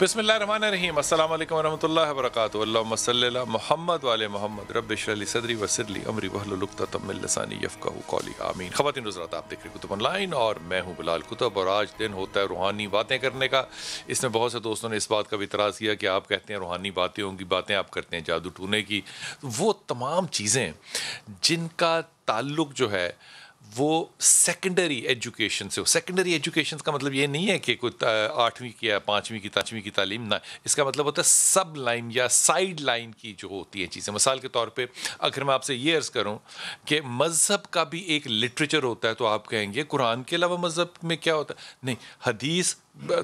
बसमीम अल्लाम वरहमल वरक मोहम्मद वाल मोहम्मद रबली सदरी वसरली अमरी वहलुकतमलसानी यफ़ा कौली आमीन ख़वान हजरात आप देख रहे कुतुब ऑनलाइन और मैं हूँ बिलाल कुतुब और आज दिन होता है रूहानी बातें करने का इसमें बहुत से दोस्तों ने इस बात का भी इतराज़ किया कि आप कहते हैं रूहानी बातें होंगी बातें आप करते हैं जादू टूने की तो वो तमाम चीज़ें जिनका ताल्लुक जो है वो सेकेंडरी एजुकेशन से हो सेकेंडरी एजुकेशन का मतलब ये नहीं है कि कोई आठवीं की या पाँचवीं की पाँचवीं की तालीम ना इसका मतलब होता है सब लाइन या साइड लाइन की जो होती है चीज़ें मिसाल के तौर पे अगर मैं आपसे ये अर्ज़ करूँ कि मज़हब का भी एक लिटरेचर होता है तो आप कहेंगे कुरान के अलावा मज़हब में क्या होता है नहीं हदीस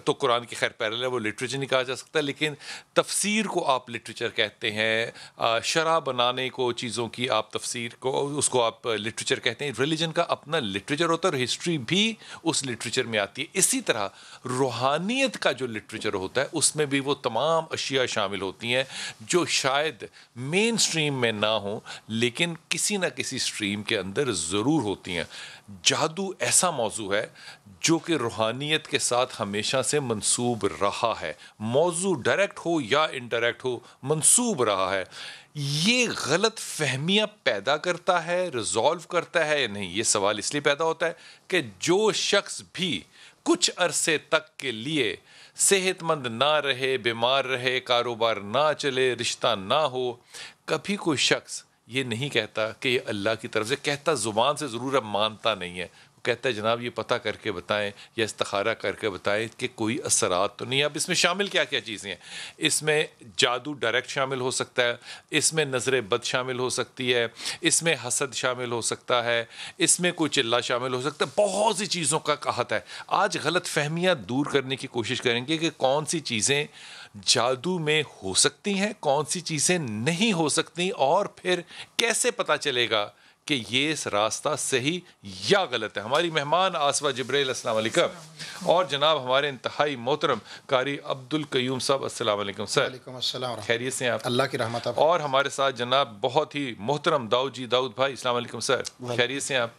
तो कुरान की खैर पैरल है वो लिटरेचर नहीं कहा जा सकता लेकिन तफसीर को आप लिटरेचर कहते हैं शराब बनाने को चीज़ों की आप तफसीर को उसको आप लिटरेचर कहते हैं रिलीजन का अपना लिटरेचर होता है और हिस्ट्री भी उस लिटरेचर में आती है इसी तरह रूहानियत का जो लिटरेचर होता है उसमें भी वो तमाम अशिया शामिल होती हैं जो शायद मेन स्ट्रीम में ना हो लेकिन किसी न किसी स्ट्रीम के अंदर ज़रूर होती हैं जादू ऐसा मौजू है जो कि रूहानियत के साथ हमेशा से मंसूब रहा है मौजू डायरेक्ट हो या इनडायरेक्ट हो मंसूब रहा है ये गलत फहमियाँ पैदा करता है रिजॉल्व करता है या नहीं ये सवाल इसलिए पैदा होता है कि जो शख्स भी कुछ अरसे तक के लिए सेहतमंद ना रहे बीमार रहे कारोबार ना चले रिश्ता ना हो कभी कोई शख्स ये नहीं कहता कि ये अल्लाह की तरफ से कहता ज़ुबान से ज़रूर अब मानता नहीं है कहता है जनाब ये पता करके बताएं या इस्तारा करके बताएं कि कोई असरात तो नहीं अब इसमें शामिल क्या क्या चीज़ें हैं इसमें जादू डायरेक्ट शामिल हो सकता है इसमें नज़र बद शामिल हो सकती है इसमें हसद शामिल हो सकता है इसमें कोई चिल्ला शामिल हो सकता है बहुत सी चीज़ों का कहत है आज गलत फहमियाँ दूर करने की कोशिश करेंगे कि कौन सी चीज़ें जादू में हो सकती हैं कौन सी चीज़ें नहीं हो सकती और फिर कैसे पता चलेगा कि ये रास्ता सही या गलत है हमारी मेहमान आसवा जब्रैल अस्सलाम वालेकुम और जनाब हमारे इंतहाई मोहतरम कारी अब्दुल कयूम साहब अस्सलाम वालेकुम सर खैरियत से आप अल्लाह की रहमत और हमारे साथ जनाब बहुत ही मोहतरम दाऊद जी दाऊद भाई अस्सलाम वालेकुम सर खैरियत से आप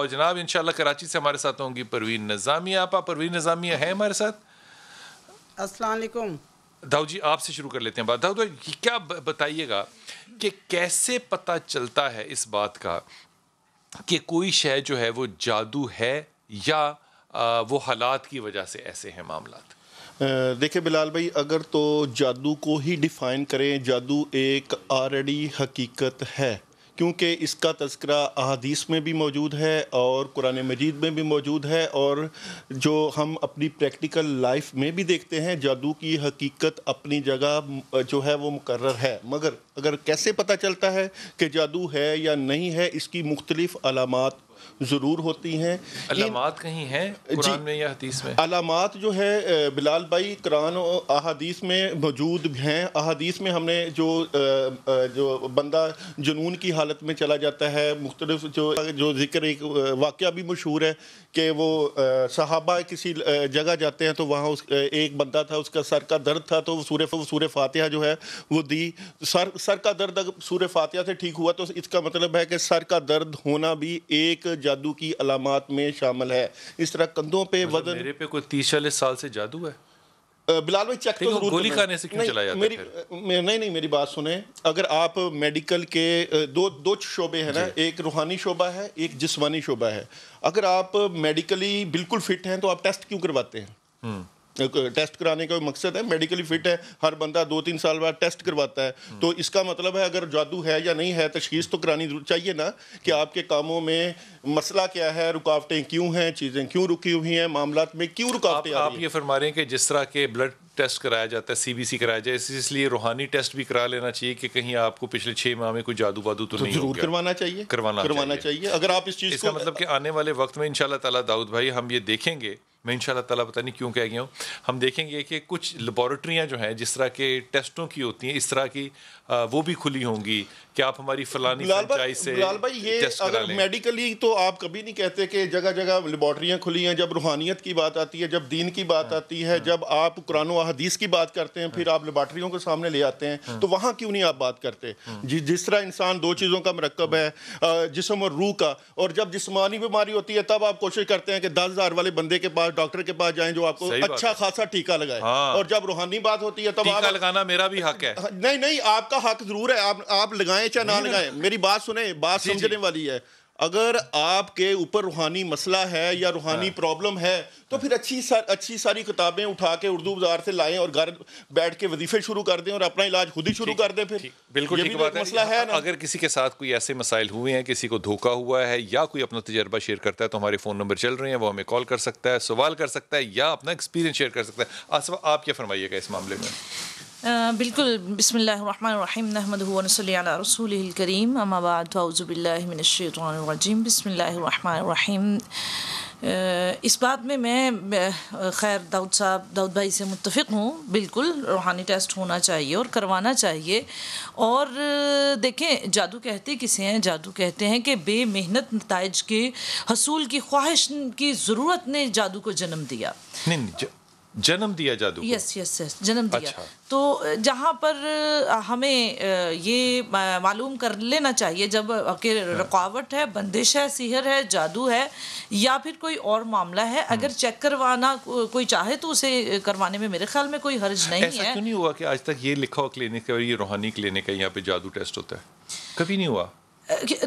और जनाब इन कराची से हमारे साथ होंगी परवीन नज़ामिया आपा परवीन नज़ामिया है हमारे साथ असलकुम दाऊ जी आपसे शुरू कर लेते हैं दाऊ जी क्या बताइएगा कि कैसे पता चलता है इस बात का कि कोई शह जो है वो जादू है या वो हालात की वजह से ऐसे हैं मामला देखिए बिलाल भाई अगर तो जादू को ही डिफ़ाइन करें जादू एक ऑलरेडी हकीकत है क्योंकि इसका तस्करा अहदीस में भी मौजूद है और कुरान मजीद में भी मौजूद है और जो हम अपनी प्रैक्टिकल लाइफ में भी देखते हैं जादू की हकीकत अपनी जगह जो है वो मुकर है मगर अगर कैसे पता चलता है कि जादू है या नहीं है इसकी मुख्तलिफ़ अलामत ज़रूर होती हैं अलामत कहीं हैं कुरान में या हदीस में अलामत जो है बिलाल भाई कुरान अहादीस में मौजूद हैं अहादीस में हमने जो जो बंदा जुनून की हालत में चला जाता है मुख्तलिफ जो जो जिक्र एक वाक़ भी मशहूर है कि वो सहाबा किसी जगह जाते हैं तो वहाँ उस एक बंदा था उसका सर का दर्द था तो सूर सूर फातह जो है वो दी सर सर का दर्द अगर सूर्य फातह से ठीक हुआ तो इसका मतलब है कि सर का दर्द होना भी एक जादू की अलामत में शामिल है इस तरह कंधों पे मतलब वजन मेरे पे कोई तीस चालीस साल से जादू है बिलाल भाई चेक तो जरूर गोली खाने से क्यों नहीं, चला जाता मेरी मे, नहीं नहीं मेरी बात सुने अगर आप मेडिकल के दो दो शोबे हैं ना एक रूहानी शोबा है एक जिस्मानी शोबा है अगर आप मेडिकली बिल्कुल फिट हैं तो आप टेस्ट क्यों करवाते हैं हम्म। टेस्ट कराने का मकसद है मेडिकली फिट है हर बंदा दो तीन साल बाद टेस्ट करवाता है हम्म। तो इसका मतलब है अगर जादू है या नहीं है तशीस तो करानी चाहिए ना कि हम्म। आपके कामों में मसला क्या है रुकावटें क्यों हैं चीज़ें क्यों रुकी हुई हैं मामला में क्यों रुकावटें आप, आप ये फरमा रहे हैं कि जिस तरह के ब्लड टेस्ट कराया जाता है सीबीसी कराया जाए इसलिए रूहानी टेस्ट भी करा लेना चाहिए कि कहीं आपको पिछले छह माह में कोई जादू वादू तो, तो नहीं जरूर करवाना चाहिए करवाना करवाना चाहिए।, चाहिए अगर आप इस चीज़ इसका को... मतलब कि आने वाले वक्त में इनशाला तला दाऊद भाई हम ये देखेंगे मैं इनशाला ताला पता नहीं क्यों कह गया हूँ हम देखेंगे कि कुछ लेबॉरेटरियाँ जो हैं जिस तरह के टेस्टों की होती हैं इस तरह की वो भी खुली होंगी कि आप हमारी फलानी फ्रेंचाइज से लाल भाई ये अगर मेडिकली तो आप कभी नहीं कहते कि जगह जगह लेबॉरेटरियाँ खुली हैं जब रूहानियत की बात आती है जब दीन की बात आती है जब आप कुरान हदीस की बात करते हैं फिर आप लेबार्ट्रियों के सामने ले आते हैं तो वहाँ क्यों नहीं आप बात करते जि, जिस तरह इंसान दो चीज़ों का मरकब है जिसम और रूह का और जब जिसमानी बीमारी होती है तब आप कोशिश करते हैं कि दस हज़ार वाले बंदे के पास डॉक्टर के पास जाएँ जो आपको अच्छा खासा टीका लगाए हाँ। और जब रूहानी बात होती है तब आप लगाना मेरा भी हक है नहीं नहीं आपका हक जरूर है आप लगाएं चाहे ना लगाएं मेरी बात सुने बात समझने वाली है अगर आपके ऊपर रूहानी मसला है या रूहानी हाँ। प्रॉब्लम है तो हाँ। फिर अच्छी सा, अच्छी सारी किताबें उठा के उर्दू बाजार से लाएं और घर बैठ के वजीफे शुरू कर दें और अपना इलाज खुद ही शुरू कर दें फिर बिल्कुल भी बात मसला है, ना अगर किसी के साथ कोई ऐसे मसाइल हुए हैं किसी को धोखा हुआ है या कोई अपना तजर्बा शेयर करता है तो हमारे फ़ोन नंबर चल रहे हैं वो हमें कॉल कर सकता है सवाल कर सकता है या अपना एक्सपीरियंस शेयर कर सकता है आप क्या फरमाइएगा इस मामले में बिल्कुल बसमीम नहमदल करीम अम्माबादबिल्लिनशरजीम बसमीम इस बात में मैं खैर दाऊद साहब दाऊद भाई से मुतफ़ हूँ बिल्कुल रूहानी टेस्ट होना चाहिए और करवाना चाहिए और देखें जादू कहते किसे हैं जादू कहते हैं कि बेमेहनत नतज के हसूल की ख्वाहिश की ज़रूरत ने जादू को जन्म दिया नहीं, नहीं जन्म दिया जादू यस यस यस जन्म दिया अच्छा। तो जहाँ पर हमें ये मालूम कर लेना चाहिए जब के हाँ। रुकावट है बंदिश है सिहर है जादू है या फिर कोई और मामला है हाँ। अगर चेक करवाना कोई चाहे तो उसे करवाने में मेरे ख्याल में कोई हर्ज नहीं ऐसा है क्यों नहीं हुआ कि आज तक ये लिखा हो क्लिनिक और ये रूहानी क्लिनिक है यहाँ पे जादू टेस्ट होता है कभी नहीं हुआ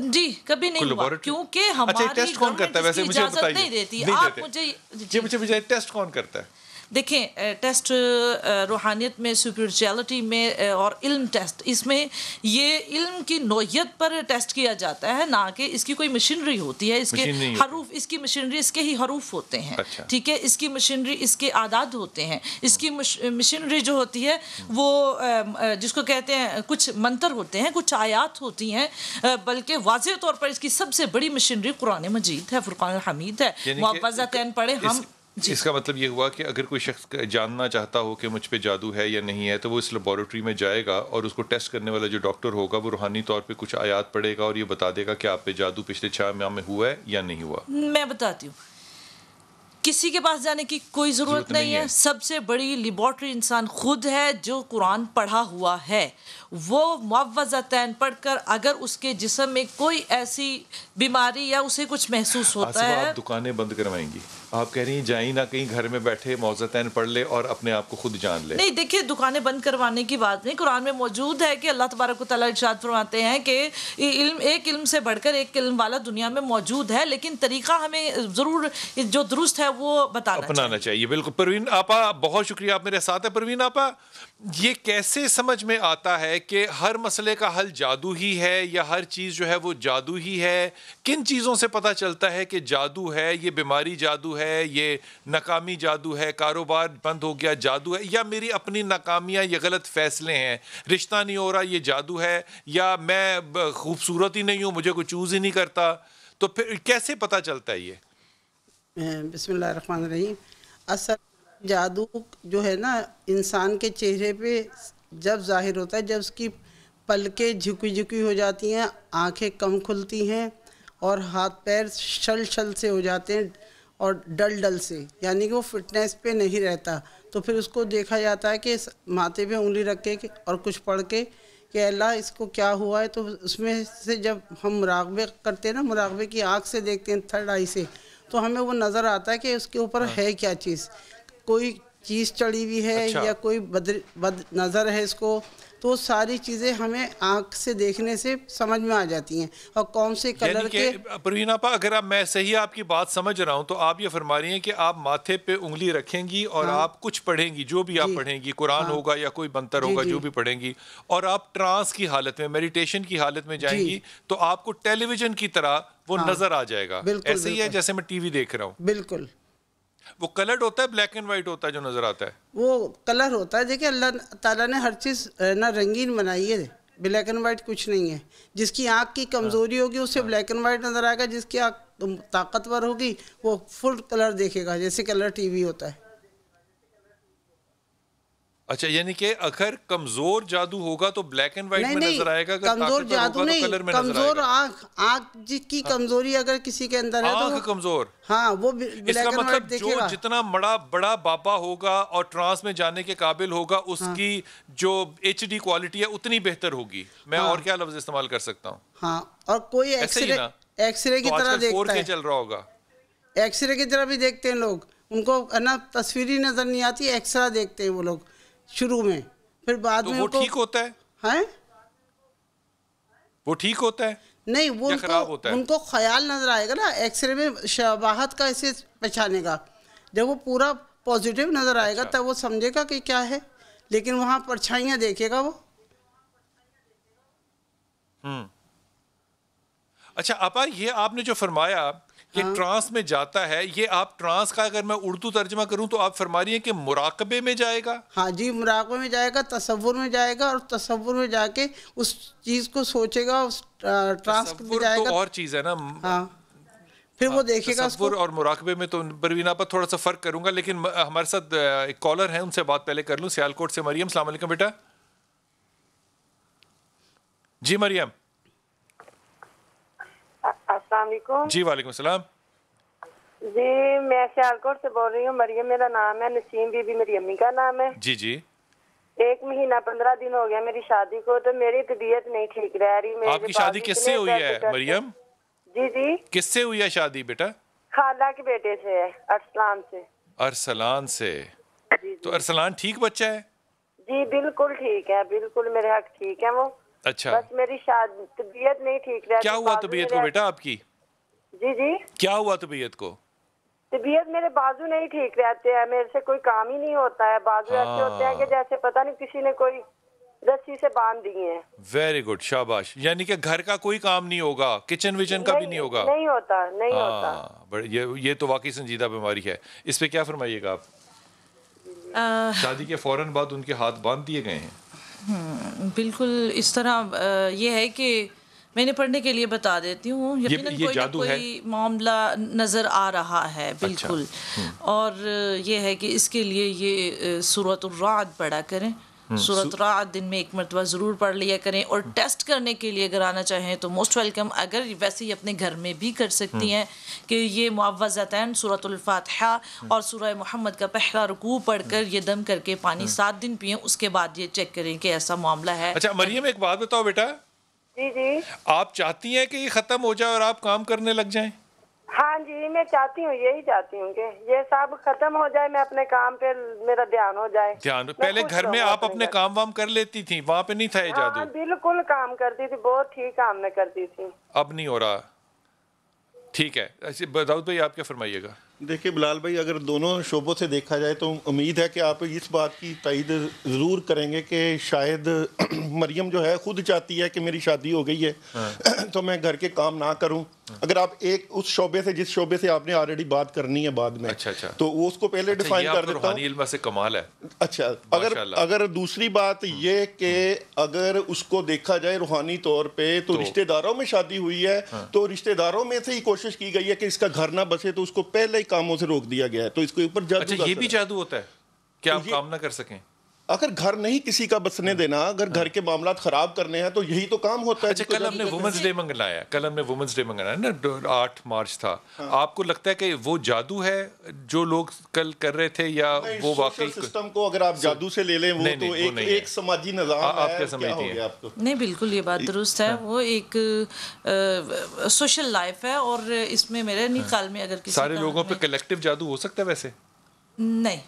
जी कभी नहीं हुआ क्योंकि अच्छा, हमारी टेस्ट कौन करता है वैसे मुझे नहीं देती आप मुझे मुझे टेस्ट कौन करता है देखें टेस्ट रूहानियत में स्परिचुअलिटी में और इल्म टेस्ट इसमें ये इल्म की नोयत पर टेस्ट किया जाता है ना कि इसकी कोई मशीनरी होती है इसके हरूफ इसकी मशीनरी इसके ही हरूफ होते हैं अच्छा। ठीक है इसकी मशीनरी इसके आदाद होते हैं इसकी मशीनरी हम्म। जो होती है वो जिसको कहते हैं कुछ मंत्र होते हैं कुछ आयात होती हैं बल्कि वाज तौर पर इसकी सबसे बड़ी मशीनरी कुरान मजीद है फुरकान हमीद है मुआवजा तैन पढ़े हम इसका मतलब ये हुआ कि अगर कोई शख्स जानना चाहता हो कि मुझ पे जादू है या नहीं है तो वो इस लेबॉरेटरी में जाएगा और उसको टेस्ट करने वाला जो डॉक्टर होगा वो रूहानी तौर पे कुछ आयात पड़ेगा और ये बता देगा कि आप पे जादू पिछले छः माह में हुआ है या नहीं हुआ मैं बताती हूँ किसी के पास जाने की कोई ज़रूरत नहीं, नहीं है, है। सबसे बड़ी लेबॉरटरी इंसान खुद है जो कुरान पढ़ा हुआ है वो मुआवजा पढ़ पढ़कर अगर उसके जिसम में कोई ऐसी बीमारी या उसे कुछ महसूस होता है दुकानें बंद करवाएंगी आप कह रही जाए ना कहीं घर में बैठे मौजतन पढ़ ले और अपने आप को खुद जान ले नहीं देखिए दुकानें बंद करवाने की बात नहीं कुरान में मौजूद है कि अल्लाह तबारक इर्शाद फरमाते हैं कि इल्म एक इल्म से बढ़कर एक इल्म वाला दुनिया में मौजूद है लेकिन तरीका हमें ज़रूर जो दुरुस्त है वो बताना अपनाना चाहिए बिल्कुल परवीन आपा बहुत शुक्रिया आप मेरे साथ है परवीन आपा ये कैसे समझ में आता है कि हर मसले का हल जादू ही है या हर चीज़ जो है वो जादू ही है किन चीज़ों से पता चलता है कि जादू है ये बीमारी जादू है ये नाकामी जादू है कारोबार बंद हो गया जादू है या मेरी अपनी नाकामियाँ ये गलत फैसले हैं रिश्ता नहीं हो रहा ये जादू है या मैं खूबसूरत ही नहीं हूँ मुझे कोई चूज़ ही नहीं करता तो फिर कैसे पता चलता है ये बसमिल रहीम असल जादू जो है ना इंसान के चेहरे पे जब जाहिर होता है जब उसकी पलकें झुकी झुकी हो जाती हैं आंखें कम खुलती हैं और हाथ पैर छल छल से हो जाते हैं और डल डल से यानी कि वो फिटनेस पे नहीं रहता तो फिर उसको देखा जाता है कि माथे पे उंगली रख के और कुछ पढ़ के कि अल्लाह इसको क्या हुआ है तो उसमें से जब हम मुराकबे करते हैं ना मुराकबे की आँख से देखते हैं थर्ड आई से तो हमें वो नज़र आता है कि उसके ऊपर हाँ। है क्या चीज़ कोई चीज़ चढ़ी हुई है अच्छा। या कोई बद, बद नज़र है इसको तो सारी चीज़ें हमें आंख से देखने से समझ में आ जाती हैं और कौन से कलर के, के परवीनापा अगर आप मैं सही आपकी बात समझ रहा हूं तो आप ये फरमा रही हैं कि आप माथे पे उंगली रखेंगी और हाँ। आप कुछ पढ़ेंगी जो भी आप पढ़ेंगी कुरान हाँ। होगा या कोई बंतर होगा जो भी पढ़ेंगी और आप ट्रांस की हालत में मेडिटेशन की हालत में जाएंगी तो आपको टेलीविजन की तरह वो हाँ। नजर आ जाएगा ऐसे ही है जैसे मैं टीवी देख रहा हूँ बिल्कुल वो कलर्ड होता है ब्लैक एंड वाइट होता है जो नज़र आता है वो कलर होता है देखिए अल्लाह ताला ने हर चीज़ ना रंगीन बनाई है ब्लैक एंड वाइट कुछ नहीं है जिसकी आँख की कमज़ोरी होगी उसे हाँ। ब्लैक एंड वाइट नज़र आएगा जिसकी आँख ताकतवर होगी वो फुल कलर देखेगा जैसे कलर टीवी होता है अच्छा यानी कि अगर कमजोर जादू होगा तो ब्लैक एंड व्हाइट में नजर आएगा कमजोर जादू नहीं तो कलर में कमजोर आंख आंख की हाँ। कमजोरी अगर किसी के अंदर है तो कमजोर हाँ वो इसका मतलब जो जितना बड़ा बड़ा बाबा होगा और ट्रांस में जाने के काबिल होगा हाँ। उसकी हाँ। जो एच डी क्वालिटी है उतनी बेहतर होगी मैं हाँ। और क्या लफ्ज इस्तेमाल कर सकता हूँ हाँ और कोई एक्सरे एक्सरे की तो तरह देखता चल रहा होगा एक्सरे की तरह भी देखते हैं लोग उनको ना तस्वीर नजर नहीं आती एक्सरा देखते हैं वो लोग शुरू में फिर बाद तो में वो ठीक होता है हैं वो ठीक होता है नहीं वो उनको, होता है? उनको ख्याल नजर आएगा ना एक्सरे में शबाहत का ऐसे पहचाने का जब वो पूरा पॉजिटिव नजर आएगा अच्छा। तब वो समझेगा कि क्या है लेकिन वहाँ परछाइयाँ देखेगा वो हम्म। अच्छा आपा ये आपने जो फरमाया ये हाँ? ट्रांस में जाता है ये आप ट्रांस का अगर मैं उर्दू तर्जमा करूँ तो आप फरमा रही हैं कि मुराकबे में जाएगा हाँ जी मुराकबे में जाएगा तस्वुर में जाएगा और तस्वुर में जाके उस चीज़ को सोचेगा उस ट्रांस में तो जाएगा तो और चीज़ है ना हाँ फिर वो हाँ, देखेगा उसको और मुराकबे में तो परवीना पर थोड़ा सा फर्क करूंगा लेकिन हमारे साथ एक कॉलर है उनसे बात पहले कर लूँ सियालकोट से मरियम सलाम बेटा जी मरियम जी वालेकुम सलाम जी मैं श्यालकोट से बोल रही हूँ मरियम मेरा नाम है नसीम बीबी मेरी अम्मी का नाम है जी जी एक महीना पंद्रह दिन हो गया मेरी शादी को तो मेरी तबीयत नहीं ठीक रह रही मेरी आपकी शादी किससे हुई है मरियम जी जी किससे हुई है शादी बेटा खाला के बेटे से है अरसलान से अरसलान से जी, तो जी। तो अरसलान ठीक बच्चा है जी बिल्कुल ठीक है बिल्कुल मेरे हक ठीक है वो अच्छा बस मेरी शादी तबीयत नहीं ठीक रहा क्या हुआ तबीयत को बेटा आपकी जी जी क्या हुआ तबीयत को तबीयत मेरे बाजू नहीं ठीक रहते हैं मेरे से कोई काम ही नहीं होता है बाजू ऐसे हाँ। होते हैं कि हाँ। जैसे पता नहीं किसी ने कोई रस्सी से बांध दिए हैं वेरी गुड शाबाश यानी कि घर का कोई काम नहीं होगा किचन विचन का भी नहीं होगा नहीं होता नहीं हाँ, होता बड़े ये ये तो वाकई संजीदा बीमारी है इस पे क्या फरमाइएगा आप शादी के फौरन बाद उनके हाथ बांध दिए गए हैं हम्म, बिल्कुल इस तरह ये है कि मैंने पढ़ने के लिए बता देती हूँ यकीनन कोई ना कोई मामला नज़र आ रहा है अच्छा। बिल्कुल अच्छा, और ये है कि इसके लिए ये सूरत रात पढ़ा करें Hmm. सूरत रात दिन में एक मरतबा ज़रूर पढ़ लिया करें और टेस्ट करने के लिए अगर आना चाहें तो मोस्ट वेलकम अगर वैसे ही अपने घर में भी कर सकती hmm. हैं कि ये मुआवज़तन सूरतफ़ातहा hmm. और सूरह मोहम्मद का पहला रुकू पढ़ कर ये दम करके पानी सात दिन पिए उसके बाद ये चेक करें कि ऐसा मामला है अच्छा मरियम एक बात बताओ बेटा जी जी आप चाहती हैं कि ये ख़त्म हो जाए और आप काम करने लग जाए हाँ जी मैं चाहती हूँ यही चाहती हूँ ये सब खत्म हो जाए मैं अपने काम पे मेरा ध्यान हो जाए ध्यान पहले घर में आप अपने काम वाम कर लेती थी वहाँ पे नहीं था ये जादू हाँ, बिल्कुल काम करती थी बहुत ठीक काम में करती थी अब नहीं हो रहा ठीक है ऐसे दाऊद भाई आप क्या फरमाइएगा देखिए बिलाल भाई अगर दोनों शोबों से देखा जाए तो उम्मीद है कि आप इस बात की तइद ज़रूर करेंगे कि शायद मरियम जो है ख़ुद चाहती है कि मेरी शादी हो गई है हाँ। तो मैं घर के काम ना करूं हाँ। अगर आप एक उस शोबे से जिस शोबे से आपने ऑलरेडी बात करनी है बाद में अच्छा अच्छा तो वो उसको पहले डिफाइन अच्छा, कर देता हूं से कमाल है अच्छा अगर अगर दूसरी बात हाँ। ये कि हाँ। अगर उसको देखा जाए रूहानी तौर पर तो, तो रिश्तेदारों में शादी हुई है हाँ। तो रिश्तेदारों में से ही कोशिश की गई है कि इसका घर ना बसे तो उसको पहले कामों से रोक दिया गया है तो इसके ऊपर जादू अच्छा ये भी जादू होता है क्या तो आप काम ना कर सकें अगर घर नहीं किसी का बसने हाँ। देना अगर घर हाँ। के मामला खराब करने हैं तो यही तो काम होता है अच्छा, कल हमने वुमेंस डे मंगलाया कल हमने वुमेंस डे मंगलाया ना आठ मार्च था हाँ। आपको लगता है कि वो जादू है जो लोग कल कर रहे थे या वो वाकई सिस्टम को अगर आप जादू से ले लें वो तो एक समाजी निजाम आप क्या समझती हैं आपको नहीं बिल्कुल ये बात दुरुस्त है हाँ। वो एक सोशल लाइफ है और इसमें मेरे निकाल में अगर सारे लोगों पर कलेक्टिव जादू हो सकता है वैसे नहीं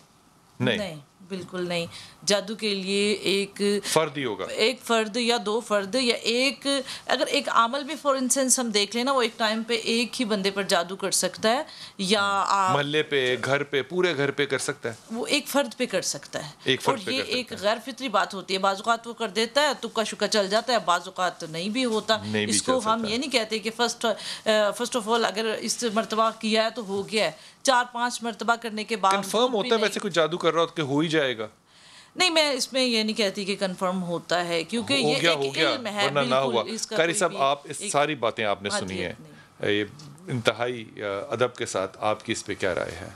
नहीं बिल्कुल नहीं जादू के लिए एक फर्द ही होगा एक फर्द या दो फर्द या एक अगर एक आमल भी फॉर इंस्टेंस हम देख लेना वो एक टाइम पे एक ही बंदे पर जादू कर सकता है या मोहल्ले पे घर पे पूरे घर पे कर सकता है वो एक फर्द पे कर सकता है एक और ये एक गैर फितरी बात होती है बाजुकात वो कर देता है तुक्का शुक्का चल जाता है बाजुकात नहीं भी होता इसको हम ये नहीं कहते कि फर्स्ट फर्स्ट ऑफ ऑल अगर इस मरतबा किया है तो हो गया है चार पांच मरतबा करने के बाद कंफर्म होता है वैसे कुछ जादू कर रहा होता तो हो ही जाएगा नहीं मैं इसमें ये नहीं कहती कि कंफर्म होता है क्योंकि ये गया, एक हो गया, है वरना ना हुआ कारी साहब आप इस सारी बातें आपने सुनी है ये इंतहाई अदब के साथ आपकी इस पर क्या राय है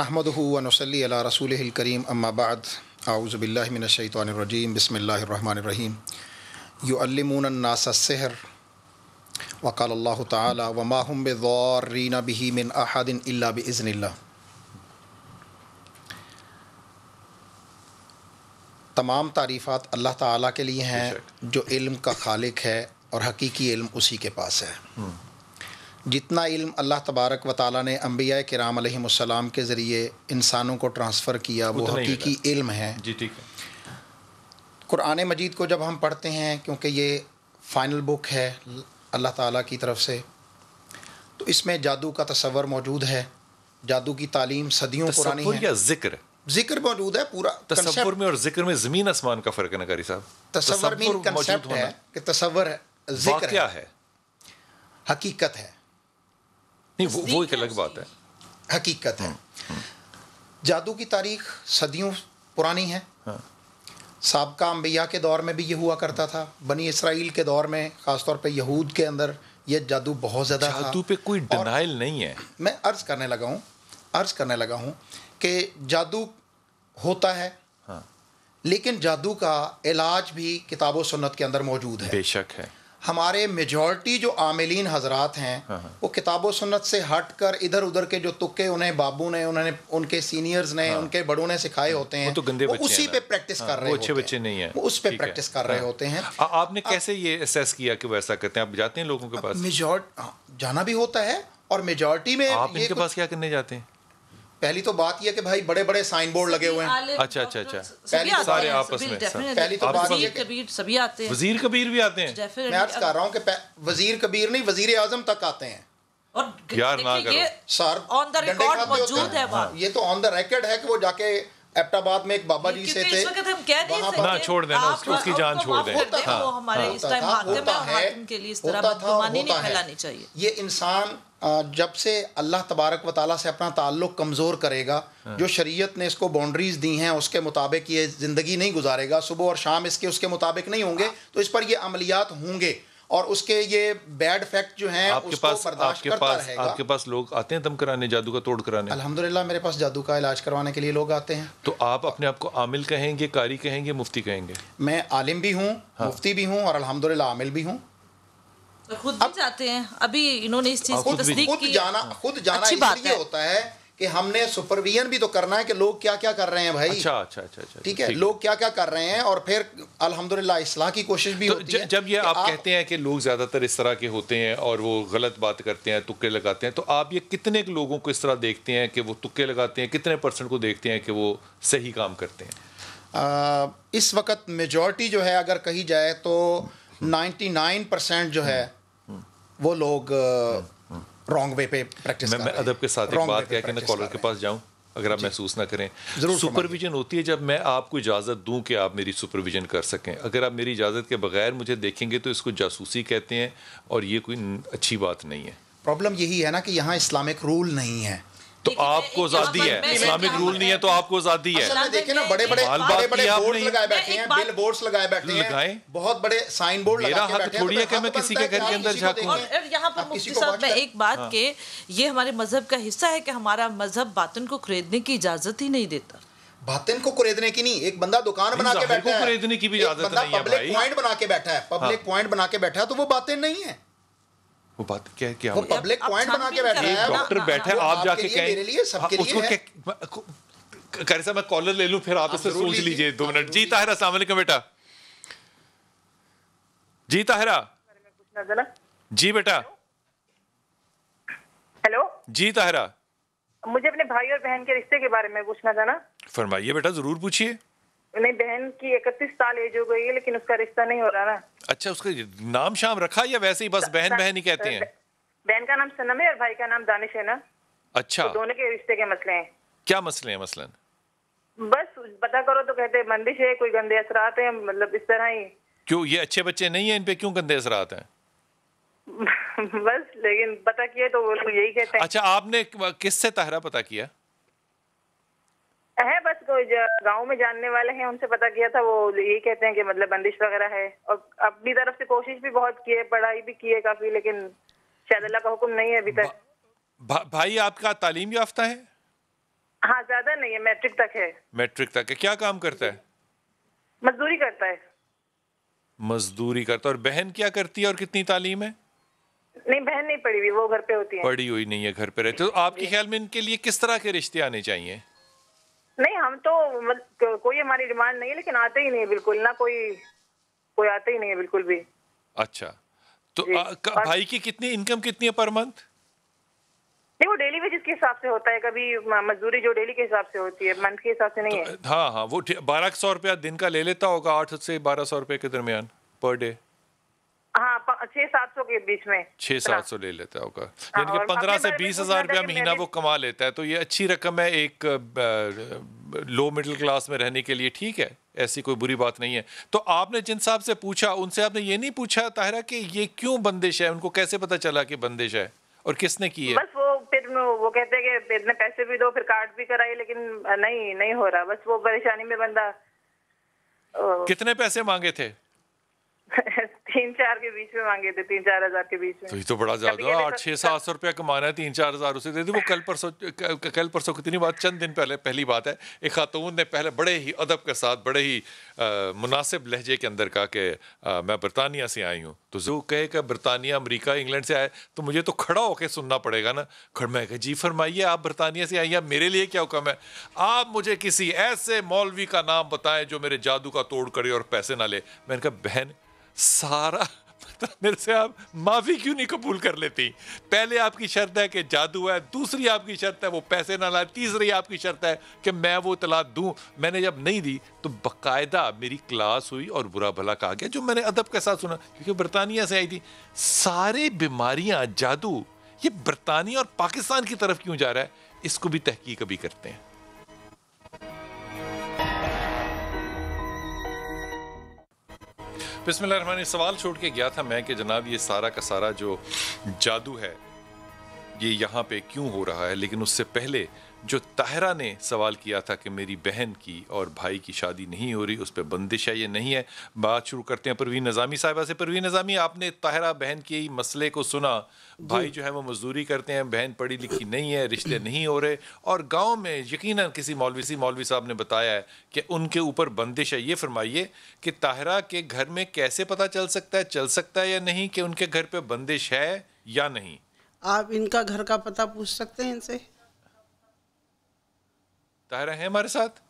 नहमद वसली रसूल करीम अम्माबाद आउज़बिल्लिमिनशैतरजीम बसमीम युअलमूननासहर वक़ाल وما هم بضارين به من احد الا باذن الله तमाम तारीफ़ात अल्लाह ताला के लिए हैं जो इल्म का खालिक है और हकीकी इल्म उसी के पास है हम्म। जितना इल्म अल्लाह तबारक व ताली ने अम्बिया कराम आसमाम के ज़रिए इंसानों को ट्रांसफ़र किया वो हकीकी इल्म है जी ठीक है कुरान मजीद को जब हम पढ़ते हैं क्योंकि ये फ़ाइनल बुक है अल्लाह ताला की तरफ से तो इसमें जादू का तस्वर मौजूद है जादू की तालीम सदियों पुरानी है या जिक्र जिक्र मौजूद है पूरा तस्वर में और जिक्र में ज़मीन आसमान का फ़र्क है नकारी साहब तस्वर में तस्वर जिक्र क्या है हकीकत है नहीं वो वो एक अलग बात है हकीकत है हम्म, हम्म। जादू की तारीख सदियों पुरानी है हाँ। सबका अम्बैया के दौर में भी ये हुआ करता था बनी इसराइल के दौर में ख़ासतौर पर यहूद के अंदर ये जादू बहुत ज़्यादा जादू पे कोई डिनाइल नहीं है मैं अर्ज़ करने लगा हूँ अर्ज़ करने लगा हूँ कि जादू होता है हाँ। लेकिन जादू का इलाज भी किताबों सुन्नत के अंदर मौजूद है बेशक है हमारे मेजॉरिटी जो आमिलीन हजरात हैं हाँ, हाँ। वो किताब सुन्नत से हट कर इधर उधर के जो तुक्के उन्हें बाबू ने उन्होंने उनके सीनियर्स ने हाँ। उनके बड़ों ने सिखाए हाँ। होते हैं वो तो गंदे वो बच्चे उसी पे प्रैक्टिस हाँ। कर रहे अच्छे बच्चे नहीं है वो उस पर प्रैक्टिस कर रहे होते हैं आपने कैसे ये असेस किया कि वैसा करते हैं आप जाते हैं लोगों के पास मेजोर जाना भी होता है और मेजोरिटी में आप इनके पास क्या करने जाते हैं पहली तो बात यह कि भाई बड़े बड़े साइन बोर्ड लगे हुए हैं अच्छा अच्छा अच्छा पहली तो सारे आपस में पहली तो बात ये कबीर सभी आते हैं वजीर कबीर भी आते हैं मैं अर्ज कर रहा हूँ कि वजीर कबीर नहीं वजीर आजम तक आते हैं और यार ना करो सर ऑन द रिकॉर्ड मौजूद है वहाँ हाँ, ये तो ऑन द रिकॉर्ड है कि वो जाके एबटाबाद में एक बाबा जी से थे ना छोड़ देना उसकी, उसकी जान छोड़ दे हमारे इस टाइम में दें होता था, होता नहीं फैलानी चाहिए ये इंसान जब से अल्लाह तबारक व ताली से अपना ताल्लुक कमज़ोर करेगा हाँ। जो शरीयत ने इसको बाउंड्रीज़ दी हैं उसके मुताबिक ये ज़िंदगी नहीं गुजारेगा सुबह और शाम इसके उसके मुताबिक नहीं होंगे हाँ। तो इस पर ये अमलियात होंगे और उसके ये बैड फैक्ट जो हैं आपके पास आपके पास रहेगा। आपके पास लोग आते हैं दम कराने जादू का तोड़ कराने अल्हम्दुलिल्लाह मेरे पास जादू का इलाज करवाने के लिए लोग आते हैं तो आप अपने आप को आमिल कहेंगे कारी कहेंगे मुफ्ती कहेंगे मैं आलिम भी हूँ हाँ। मुफ्ती भी हूँ और अलहमदिल्ला आमिल भी हूँ तो खुद भी जाते हैं अभी इन्होंने इस चीज की खुद की जाना खुद जाना इसलिए होता है कि हमने सुपरविजन भी तो करना है कि लोग क्या क्या कर रहे हैं भाई अच्छा अच्छा अच्छा, अच्छा ठीक है लोग क्या क्या कर रहे हैं और फिर अल्हम्दुलिल्लाह इस्लाह की कोशिश भी तो होती ज, है जब ये आप, आप कहते हैं कि लोग ज़्यादातर इस तरह के होते हैं और वो गलत बात करते हैं तुक्के लगाते हैं तो आप ये कितने लोगों को इस तरह देखते हैं कि वो तुक्के लगाते हैं कितने परसेंट को देखते हैं कि वो सही काम करते हैं इस वक्त मेजोरिटी जो है अगर कही जाए तो नाइन परसेंट जो है वो लोग रॉन्ग वे पे प्रैक्टिस मैं, मैं अदब के साथ एक बात कह मैं कॉलर के पास जाऊँ अगर आप महसूस ना करें सुपरविजन होती है जब मैं आपको इजाज़त दूं कि आप मेरी सुपरविजन कर सकें अगर आप मेरी इजाज़त के बगैर मुझे देखेंगे तो इसको जासूसी कहते हैं और ये कोई अच्छी बात नहीं है प्रॉब्लम यही है ना कि यहाँ इस्लामिक रूल नहीं है तो आपको आजादी है इस्लामिक रूल नहीं है तो आपको आजादी है अच्छा, देखिए ना बड़े बड़े बड़े बड़े बोर्ड लगाए बैठे हैं बिल बोर्ड्स लगाए बैठे हैं लगाए बहुत बड़े साइन बोर्ड मेरा हक थोड़ी तो है कि मैं तो किसी के घर के अंदर झाकूं और यहाँ पर मुफ्ती साहब मैं एक बात हाँ। के ये हमारे मजहब का हिस्सा है कि हमारा मजहब बातन को खरीदने की इजाजत ही नहीं देता बातिन को खरीदने की नहीं एक बंदा दुकान बना के बैठा है खरीदने की भी इजाजत नहीं है पब्लिक पॉइंट बना के बैठा है पब्लिक पॉइंट बना के बैठा है तो वो बातें नहीं है वो बात क्या क्या वो पब्लिक पॉइंट बना के बैठे हैं डॉक्टर बैठे हैं आप जाके कहें हाँ, उसको कह साहब मैं कॉलर ले लूं फिर आप इससे हाँ, सोच लीजिए दो हाँ, मिनट जी ताहिरा अस्सलाम बेटा जी ताहिरा जी बेटा हेलो जी ताहिरा मुझे अपने भाई और बहन के रिश्ते के बारे में पूछना था ना फरमाइए बेटा जरूर पूछिए नहीं बहन की इकतीस साल एज हो गई है लेकिन उसका रिश्ता नहीं हो रहा ना अच्छा उसका नाम शाम रखा या वैसे ही बस बहन बहन ही कहते हैं बहन का नाम सनम है और भाई का नाम दानिश है ना अच्छा तो दोनों के रिश्ते के मसले हैं क्या मसले हैं मसलन बस पता करो तो कहते हैं बंदिश है कोई गंदे असरात है मतलब इस तरह ही क्यों ये अच्छे बच्चे नहीं है इन पे क्यों गंदे असरात है बस लेकिन पता किया तो वो यही कहते हैं अच्छा आपने किससे तहरा पता किया है बस कोई गांव में जानने वाले हैं उनसे पता किया था वो यही कहते हैं कि मतलब बंदिश वगैरह है और अपनी तरफ से कोशिश भी बहुत की है पढ़ाई भी की है काफी लेकिन शायद अल्लाह का हुक्म नहीं है अभी तक भा, भाई आपका तालीम याफ्ता है हाँ ज्यादा नहीं है मैट्रिक तक है मैट्रिक तक है क्या काम करता है मजदूरी करता है मजदूरी करता है और बहन क्या करती है और कितनी तालीम है नहीं बहन नहीं पड़ी हुई वो घर पे होती है पढ़ी हुई नहीं है घर पे रहती तो आपके ख्याल में इनके लिए किस तरह के रिश्ते आने चाहिए तो कोई हमारी डिमांड नहीं है लेकिन आते ही नहीं बिल्कुल ना कोई कोई आते ही नहीं है बिल्कुल भी अच्छा तो आ, भाई की कितनी इनकम कितनी है पर मंथ नहीं वो डेली वेजेस के हिसाब से होता है कभी मजदूरी जो डेली के हिसाब से होती है मंथ के हिसाब से नहीं तो, है हाँ हाँ वो बारह सौ रुपया दिन का ले लेता होगा आठ से बारह सौ रुपये के दरमियान पर डे छह सात सौ के बीच में छह सात सौ ले लेता होगा हाँ, यानी कि पंद्रह से बीस हजार रुपया महीना वो कमा लेता है तो ये अच्छी रकम है एक लो मिडिल क्लास में रहने के लिए ठीक है ऐसी कोई बुरी बात नहीं है तो आपने जिन साहब से पूछा उनसे आपने ये नहीं पूछा ताहरा कि ये क्यों बंदिश है उनको कैसे पता चला कि बंदिश है और किसने की है बस वो फिर वो कहते हैं कि इतने पैसे भी दो फिर कार्ड भी कराए लेकिन नहीं नहीं हो रहा बस वो परेशानी में बंदा कितने पैसे मांगे थे तीन चार के बीच में मांगे थे तीन चार हजार के बीच में तो ये तो बड़ा ज्यादा आठ छह सात सौ रुपया कमाना है तीन चार हजार उसे दे दी वो कल परसों कल परसों कितनी बात चंद दिन पहले पहली बात है एक खातून ने पहले बड़े ही अदब के साथ बड़े ही आ, मुनासिब लहजे के अंदर कहा कि मैं बरतानिया से आई हूँ तो जो कहे कि बरतानिया अमरीका इंग्लैंड से आए तो मुझे तो खड़ा होकर सुनना पड़ेगा ना खड़ मैं जी फरमाइए आप बरतानिया से आई हैं मेरे लिए क्या हुक्म है आप मुझे किसी ऐसे मौलवी का नाम बताएं जो मेरे जादू का तोड़ करे और पैसे ना ले मैंने कहा बहन सारा मेरे से आप माफ़ी क्यों नहीं कबूल कर लेती पहले आपकी शर्त है कि जादू है दूसरी आपकी शर्त है वो पैसे ना लाए तीसरी आपकी शर्त है कि मैं वो इतला दूं मैंने जब नहीं दी तो बकायदा मेरी क्लास हुई और बुरा भला कहा गया जो मैंने अदब के साथ सुना क्योंकि बरतानिया से आई थी सारे बीमारियाँ जादू ये बरतानिया और पाकिस्तान की तरफ क्यों जा रहा है इसको भी तहकीक अभी करते हैं बिस्मिल्लाह रहमान सवाल छोड़ के गया था मैं कि जनाब ये सारा का सारा जो जादू है ये यहाँ पे क्यों हो रहा है लेकिन उससे पहले जो ताहरा ने सवाल किया था कि मेरी बहन की और भाई की शादी नहीं हो रही उस पर बंदिश है ये नहीं है बात शुरू करते हैं परवीन नज़ामी साहिबा से परवीन नज़ामी आपने ताहरा बहन के ही मसले को सुना भाई जो है वो मजदूरी करते हैं बहन पढ़ी लिखी नहीं है रिश्ते नहीं हो रहे और गाँव में यकीन किसी मौलवी सी मौलवी साहब ने बताया है कि उनके ऊपर बंदिश है ये फरमाइए कि ताहरा के घर में कैसे पता चल सकता है चल सकता है या नहीं कि उनके घर पर बंदिश है या नहीं आप इनका घर का पता पूछ सकते हैं इनसे ताहिरा है हमारे साथ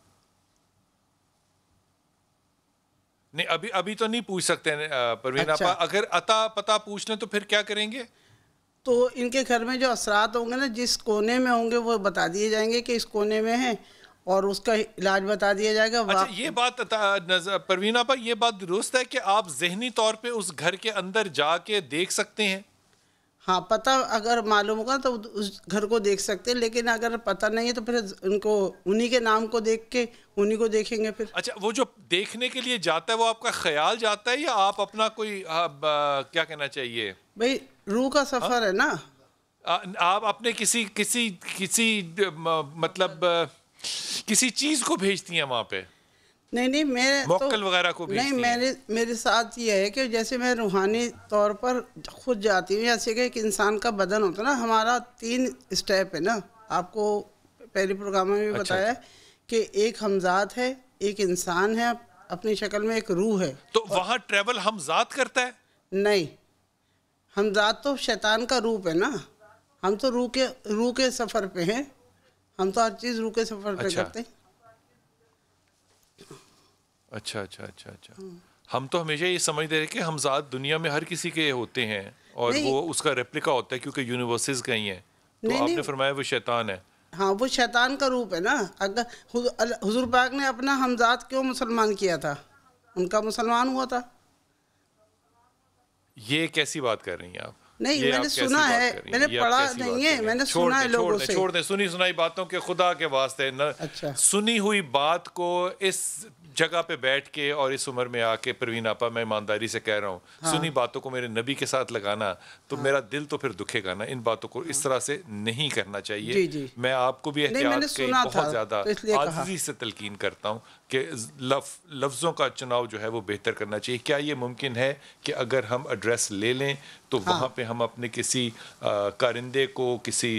नहीं अभी अभी तो नहीं पूछ सकते परवीन अच्छा। अगर अता पता पूछ लें तो फिर क्या करेंगे तो इनके घर में जो असरात होंगे ना जिस कोने में होंगे वो बता दिए जाएंगे कि इस कोने में है और उसका इलाज बता दिया जाएगा अच्छा ये बात परवीना पर ये बात दुरुस्त है कि आप जहनी तौर पे उस घर के अंदर जाके देख सकते हैं हाँ पता अगर मालूम होगा तो उस घर को देख सकते हैं लेकिन अगर पता नहीं है तो फिर उनको उन्हीं के नाम को देख के उन्हीं को देखेंगे फिर अच्छा वो जो देखने के लिए जाता है वो आपका ख्याल जाता है या आप अपना कोई आप, हाँ, आ, क्या कहना चाहिए भाई रूह का हाँ। सफर हा? है ना आ, आप अपने किसी किसी किसी मतलब किसी चीज को भेजती हैं वहाँ पे नहीं नहीं मेरे मौकल तो, वगैरह को नहीं मेरे मेरे साथ ये है कि जैसे मैं रूहानी तौर पर खुद जाती हूँ जैसे कि एक इंसान का बदन होता है ना हमारा तीन स्टेप है ना आपको पहले प्रोग्राम में भी अच्छा, बताया कि एक हमजात है एक इंसान है अपनी शक्ल में एक रूह है तो वहाँ ट्रेवल हमजात करता है नहीं हमजात तो शैतान का रूप है ना हम तो रूह के रूह के सफ़र पे हैं हम तो हर चीज़ रूह के सफ़र पे अच्छा। करते हैं अच्छा अच्छा अच्छा अच्छा हम तो हमेशा ये समझते रहे कि हमजाद दुनिया में हर किसी के होते हैं और वो उसका रेप्लिका होता है क्योंकि यूनिवर्सिस का ही है तो नहीं, आपने फरमाया वो शैतान है हाँ वो शैतान का रूप है ना अगर हुजूर पाक ने अपना हमजाद क्यों मुसलमान किया था उनका मुसलमान हुआ था ये कैसी बात कर रही हैं आप नहीं मैंने सुना है मैंने पढ़ा नहीं है मैंने सुना है लोगों से छोड़ दें सुनी सुनाई बातों के खुदा के वास्ते न अच्छा सुनी हुई बात को इस जगह पे बैठ के और इस उम्र में आके प्रवीण आपा मैं ईमानदारी से कह रहा हूँ हाँ। सुनी बातों को मेरे नबी के साथ लगाना तो हाँ। मेरा दिल तो फिर दुखेगा ना इन बातों को हाँ। इस तरह से नहीं करना चाहिए जी जी। मैं आपको भी एहतियात बहुत ज्यादा तो आजी से तलकीन करता हूँ कि लफ लफ्ज़ों का चुनाव जो है वो बेहतर करना चाहिए क्या ये मुमकिन है कि अगर हम एड्रेस ले लें तो हाँ। वहाँ पे हम अपने किसी कारिंदे को किसी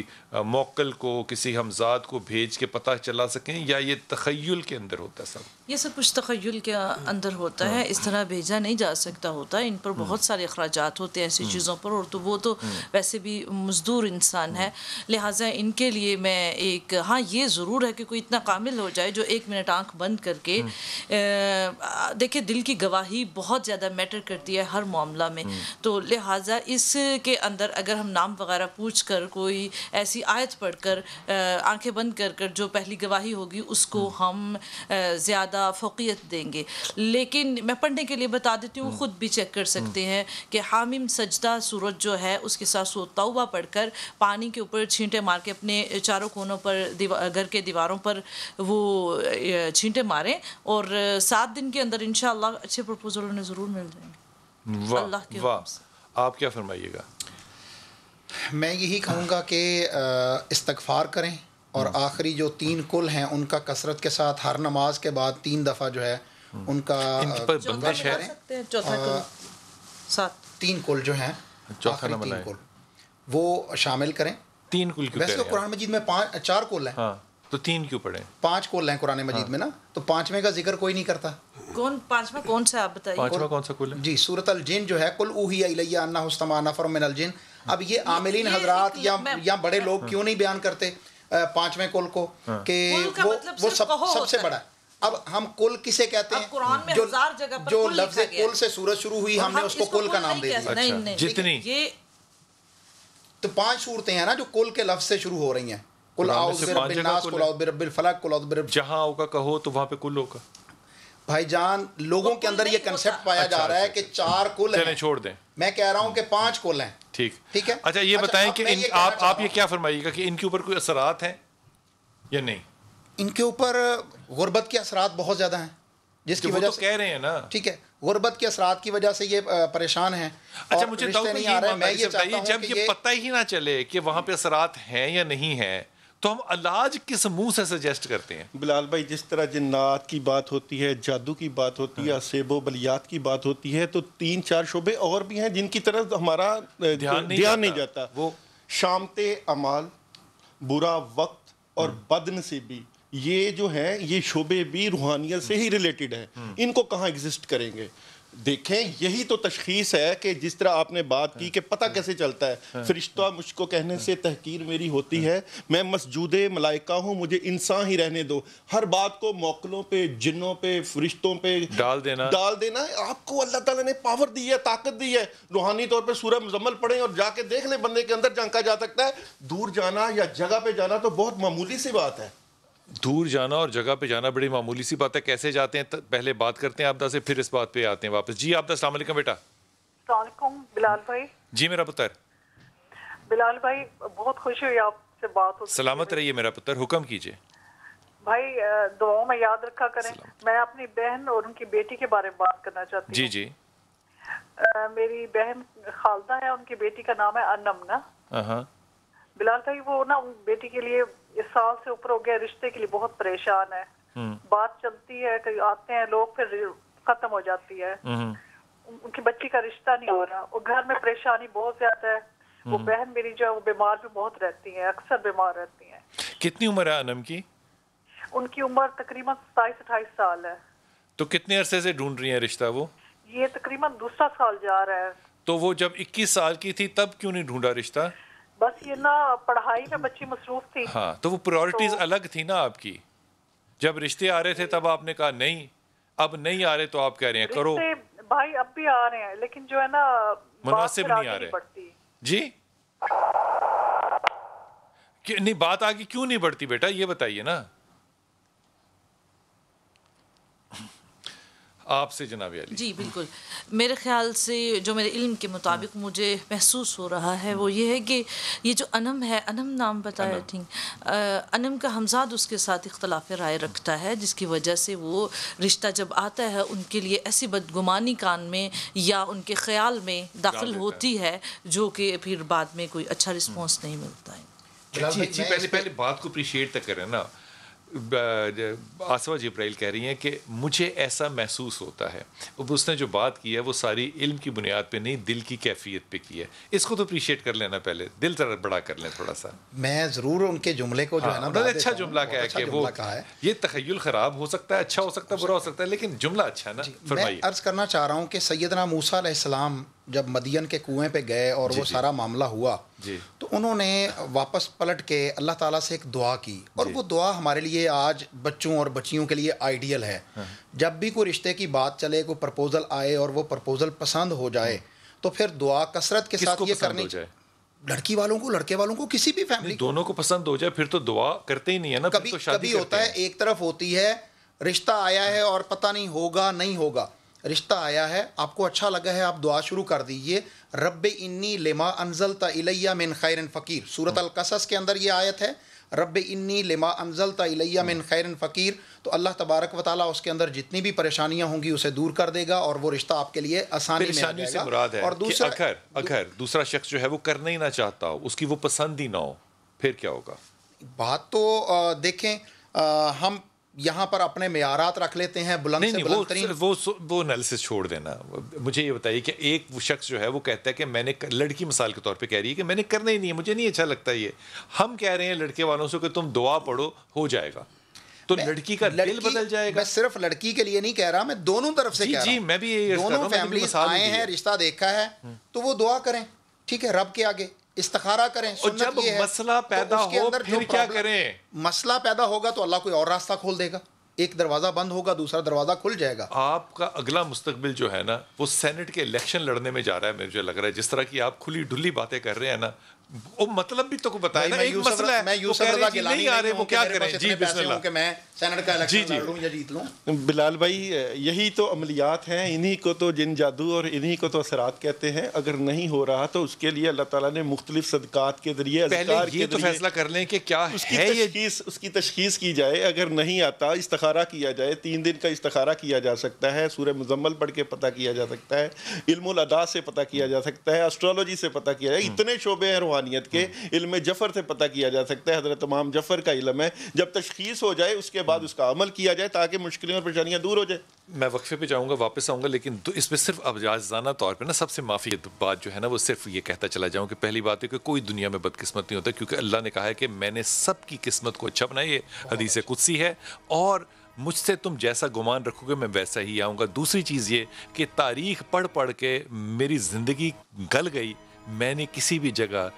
मोकल को किसी हमजाद को भेज के पता चला सकें या ये तखयल के अंदर होता है सब ये सब कुछ तखयल के हाँ। अंदर होता है इस तरह भेजा नहीं जा सकता होता इन पर हाँ। बहुत सारे अखराज होते हैं ऐसी हाँ। चीज़ों पर और तो वो तो वैसे भी मजदूर इंसान है लिहाजा इनके लिए मैं एक हाँ ये ज़रूर है कि कोई इतना कामिल हो जाए जो एक मिनट आँख बंद कर करके हम्म। देखिए दिल की गवाही बहुत ज़्यादा मैटर करती है हर मामला में हम्म। तो लिहाजा इसके अंदर अगर हम नाम वगैरह पूछ कर कोई ऐसी आयत पढ़ कर आँखें बंद कर कर जो पहली गवाही होगी उसको हम्म। हम ज़्यादा फोकियत देंगे लेकिन मैं पढ़ने के लिए बता देती हूँ ख़ुद भी चेक कर सकते हैं कि हामिम सजदा सूरज जो है उसके साथ पढ़ पढ़कर पानी के ऊपर छींटे मार के अपने चारों कोनों पर घर के दीवारों पर वो छींटे मारे करें और सात दिन के अंदर इनशाला अच्छे प्रपोजल उन्हें ज़रूर मिल जाएंगे वाह वाह आप क्या फरमाइएगा मैं यही कहूँगा कि इस्तफार करें और हम्म। आखिरी जो तीन कुल हैं उनका कसरत के साथ हर नमाज के बाद तीन दफ़ा जो है हम्म। उनका पर बंदिश है सात तीन कुल जो हैं चौथा नंबर कुल वो शामिल करें तीन कुल वैसे तो कुरान मजीद में पाँच चार कुल हैं हाँ। तो तीन क्यों पढ़े पांच कुल हैं कुरान मजीद हाँ। में ना तो पांचवें का जिक्र कोई नहीं करता कौन पांचवा कौन सा आप बताइए पांचवा कौन सा कुल है जी सूरत अल जिन जो है कुल ऊहिया इलैया अन्ना हुस्तमा नफर मिन अल जिन अब ये आमिलीन हजरात या या बड़े लोग हाँ। क्यों नहीं बयान करते पांचवें कुल को हाँ। कि वो मतलब वो सब सबसे बड़ा अब हम कुल किसे कहते हैं कुरान में जो, हजार जगह पर जो लफ्ज कुल से सूरत शुरू हुई हमने उसको कुल का नाम दे दिया अच्छा, जितनी ये तो पांच सूरतें हैं ना जो कुल के लफ्ज से शुरू हो रही हैं जहाँ होगा कहो तो वहां पे कुल होगा भाई जान लोगों के अंदर ये कंसेप्ट पाया अच्छा, जा रहा है अच्छा, कि अच्छा, चार कुल है छोड़ दें मैं कह रहा हूँ कि पांच हम्म। कुल हैं ठीक ठीक है अच्छा ये बताएं कि आप आप ये क्या फरमाइएगा कि इनके ऊपर कोई असरात हैं या नहीं इनके ऊपर गुर्बत के असरात बहुत ज़्यादा हैं जिसकी वजह तो से कह रहे हैं ना ठीक है गुर्बत के असरात की वजह से ये परेशान हैं अच्छा मुझे नहीं आ रहा है मैं ये जब ये पता ही ना चले कि वहाँ पे असरात हैं या नहीं है तो हम इलाज किस मुंह से सजेस्ट करते हैं बिलाल भाई जिस तरह जन्नात की बात होती है जादू की बात होती है हाँ। सेबो बलियात की बात होती है तो तीन चार शोबे और भी हैं जिनकी तरफ हमारा ध्यान नहीं, ध्यान नहीं जाता वो शामते अमाल बुरा वक्त और हाँ। बदन से भी ये जो है ये शोबे भी रूहानियत से ही रिलेटेड हाँ। है इनको कहाँ एग्जिस्ट करेंगे देखें यही तो तशखीस है कि जिस तरह आपने बात की कि पता कैसे चलता है हाँ। फरिश्ता मुझको कहने हाँ। से तहकीर मेरी होती हाँ। है मैं मसजूदे मलाइका हूँ मुझे इंसान ही रहने दो हर बात को मौकलों पे जिन्हों पे फरिश्तों पे डाल देना डाल देना आपको अल्लाह ताला ने पावर दी है ताकत दी है रूहानी तौर पर सूरह मुजम्मल पढ़ें और जाके देख लें बंदे के अंदर झांका जा सकता है दूर जाना या जगह पर जाना तो बहुत मामूली सी बात है दूर जाना और जगह पे जाना बड़ी मामूली सी बात है कैसे जाते हैं पहले बात करते हैं आपदा से फिर इस बात पे आते हैं वापस जी आपदा सलामकुम बेटा बिलाल भाई जी मेरा पुत्र बिलाल भाई बहुत खुश हुई आपसे बात हो सलामत रहिए मेरा पुत्र हुक्म कीजिए भाई दुआओं में याद रखा करें मैं अपनी बहन और उनकी बेटी के बारे में बात करना चाहती जी जी मेरी बहन खालदा है उनकी बेटी का नाम है अनम ना हाँ, हाँ। बिलाल भाई वो ना बेटी के लिए इस साल से ऊपर हो गया रिश्ते के लिए बहुत परेशान है हम्म। बात चलती है कहीं आते हैं लोग फिर खत्म हो जाती है हम्म। उनकी बच्ची का रिश्ता नहीं हो रहा और घर में परेशानी बहुत ज्यादा है वो हम्म। बहन मेरी जो है वो बीमार भी बहुत रहती है अक्सर बीमार रहती है कितनी उम्र है अनम की उनकी उम्र तकरीबन सताईस अट्ठाईस साल है तो कितने अरसे से ढूंढ रही है रिश्ता वो ये तकरीबन दूसरा साल जा रहा है तो वो जब 21 साल की थी तब क्यों नहीं ढूंढा रिश्ता बस ये ना पढ़ाई में बच्ची मसरूफ थी हाँ तो वो प्रायोरिटीज तो, अलग थी ना आपकी जब रिश्ते आ रहे थे तब आपने कहा नहीं अब नहीं आ रहे तो आप कह रहे हैं करो भाई अब भी आ रहे हैं लेकिन जो है ना मुनासिब नहीं आ रहे जी नहीं बात आगे क्यों नहीं बढ़ती बेटा ये बताइए ना आपसे जनाब अली जी बिल्कुल मेरे ख्याल से जो मेरे इल्म के मुताबिक हाँ। मुझे महसूस हो रहा है वो ये है कि ये जो अनम है अनम नाम बताया आई थिंक अनम का हमजाद उसके साथ इख्तलाफ राय रखता है जिसकी वजह से वो रिश्ता जब आता है उनके लिए ऐसी बदगुमानी कान में या उनके ख्याल में दाखिल होती है।, जो कि फिर बाद में कोई अच्छा हम्म। रिस्पॉन्स नहीं मिलता है अच्छी पहले पहले बात को अप्रिशिएट तक करें ना आसवा जब्राइल कह रही हैं कि मुझे ऐसा महसूस होता है अब उसने जो बात की है वो सारी इल्म की बुनियाद पे नहीं दिल की कैफियत पे की है इसको तो अप्रिशिएट कर लेना पहले दिल तरह बड़ा कर लें थोड़ा सा मैं ज़रूर उनके जुमले को हाँ, जो है हाँ, ना अच्छा जुमला कह अच्छा के वो है। ये तखयल ख़राब हो सकता है अच्छा हो सकता है बुरा हो सकता है लेकिन जुमला अच्छा है ना मैं अर्ज़ करना चाह रहा हूँ कि सैदना मूसा जब मदियन के कुएं पे गए और वो सारा मामला हुआ तो उन्होंने वापस पलट के अल्लाह ताला से एक दुआ की और वो दुआ हमारे लिए आज बच्चों और बच्चियों के लिए आइडियल है हाँ। जब भी कोई रिश्ते की बात चले कोई प्रपोज़ल आए और वो प्रपोज़ल पसंद हो जाए हाँ। तो फिर दुआ कसरत के साथ ये करनी लड़की वालों को लड़के वालों को किसी भी फैमिली दोनों को पसंद हो जाए फिर तो दुआ करते ही नहीं है ना कभी तो कभी होता है एक तरफ होती है रिश्ता आया है और पता नहीं होगा नहीं होगा रिश्ता आया है आपको अच्छा लगा है आप दुआ शुरू कर दीजिए रब इन्नी लेमा अनजल तलैया मिन खैर फ़कीर सूरत अलकसस के अंदर ये आयत है रब इन्नी लेमा अनजल तलैया मिन खैर फ़कीर तो अल्लाह तबारक व ताली उसके अंदर जितनी भी परेशानियाँ होंगी उसे दूर कर देगा और वो रिश्ता आपके लिए आसानी में से मुराद है और दूसरा अगर अगर दूसरा शख्स जो है वो करना ही ना चाहता हो उसकी वो पसंद ही ना हो फिर क्या होगा बात तो देखें हम यहाँ पर अपने मैारात रख लेते हैं बुलंद नहीं, से बुलंद वो, वो वो एनालिसिस छोड़ देना मुझे ये बताइए कि एक शख्स जो है वो कहता है कि मैंने लड़की मिसाल के तौर पे कह रही है कि मैंने करना ही नहीं है मुझे नहीं अच्छा लगता ये हम कह रहे हैं लड़के वालों से कि तुम दुआ पढ़ो हो जाएगा तो लड़की का लड़की, दिल बदल जाएगा मैं सिर्फ लड़की के लिए नहीं कह रहा मैं दोनों तरफ से जी, मैं भी दोनों फैमिली आए हैं रिश्ता देखा है हम्म। तो वो दुआ करें ठीक है रब के आगे इस्तखारा करें और जब मसला तो पैदा तो हो फिर क्या करें मसला पैदा होगा तो अल्लाह कोई और रास्ता खोल देगा एक दरवाज़ा बंद होगा दूसरा दरवाज़ा खुल जाएगा आपका अगला मुस्तबिल जो है ना वो सेनेट के इलेक्शन लड़ने में जा रहा है मुझे लग रहा है जिस तरह की आप खुली ढुली बातें कर रहे हैं ना वो मतलब भी तो को बताया ना एक मसला है मैं यूसुफ रजा गिलानी नहीं आ रहे वो क्या करें जी बिस्मिल्लाह कि मैं सेनेट का इलेक्शन लड़ लूं या जीत लूं बिलाल भाई यही तो अमलियात हैं इन्हीं को तो जिन जादू और इन्हीं को तो असरात कहते हैं अगर नहीं हो रहा तो उसके लिए अल्लाह ताला ने मुख्तलिफ सदकात के जरिए पहले ये तो फैसला कर लें कि क्या है ये चीज उसकी तशखीस की जाए अगर नहीं आता इस्तखारा किया जाए तीन दिन का इस्तखारा किया जा सकता है सूरह मुजम्मल पढ़ के पता किया जा सकता है इल्म अदा से पता किया जा सकता है एस्ट्रोलॉजी से पता किया जाए इतने शोबे हैं रूहानियत के इल्म जफ़र से पता किया जा सकता है हज़रत तमाम जफ़र का इलम है जब तशखीस हो जाए उसके बाद उसका अमल किया जाए ताकि मुश्किलें और परेशानियाँ दूर हो जाए मैं वक्फे पे जाऊँगा वापस आऊँगा लेकिन इसमें सिर्फ अजाजाना तौर पर ना सबसे माफ़ी बात जो है ना वो सिर्फ ये कहता चला जाऊँ कि पहली बात है कि कोई दुनिया में बदकिस्मत नहीं होता क्योंकि अल्लाह ने कहा है कि मैंने सबकी किस्मत को अच्छा बनाई है हदीस कुदसी है और मुझसे तुम जैसा गुमान रखोगे मैं वैसा ही आऊँगा दूसरी चीज़ ये कि तारीख पढ़ पढ़ के मेरी ज़िंदगी गल गई मैंने किसी भी जगह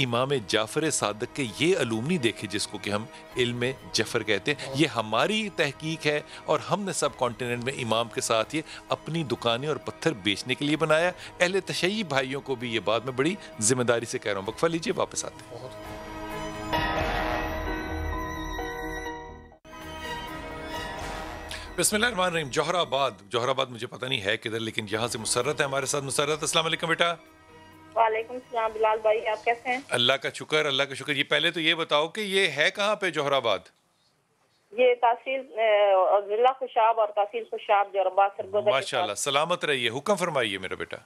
इमाम जाफ़र सादक के ये अलूमनी देखे जिसको कि हम इल्म जफ़र कहते हैं ये हमारी तहकीक है और हमने सब कॉन्टीनेंट में इमाम के साथ ये अपनी दुकानें और पत्थर बेचने के लिए बनाया अहले तशैय भाइयों को भी ये बात मैं बड़ी जिम्मेदारी से कह रहा हूँ वक्फ़ा लीजिए वापस आते हैं बसमान रहीम जौहराबाद जौहराबाद मुझे पता नहीं है किधर लेकिन यहाँ से मुसरत है हमारे साथ मुसरत असल बेटा वालेकुम सलाम बिलाल भाई आप कैसे हैं अल्लाह का शुक्र अल्लाह का शुक्र ये पहले तो ये बताओ कि ये है कहाँ पे जोहराबाद ये तहसील जिला खुशाब और तहसील खुशाब जोहराबाद माशाल्लाह सलामत रहिए हुक्म फरमाइए मेरा बेटा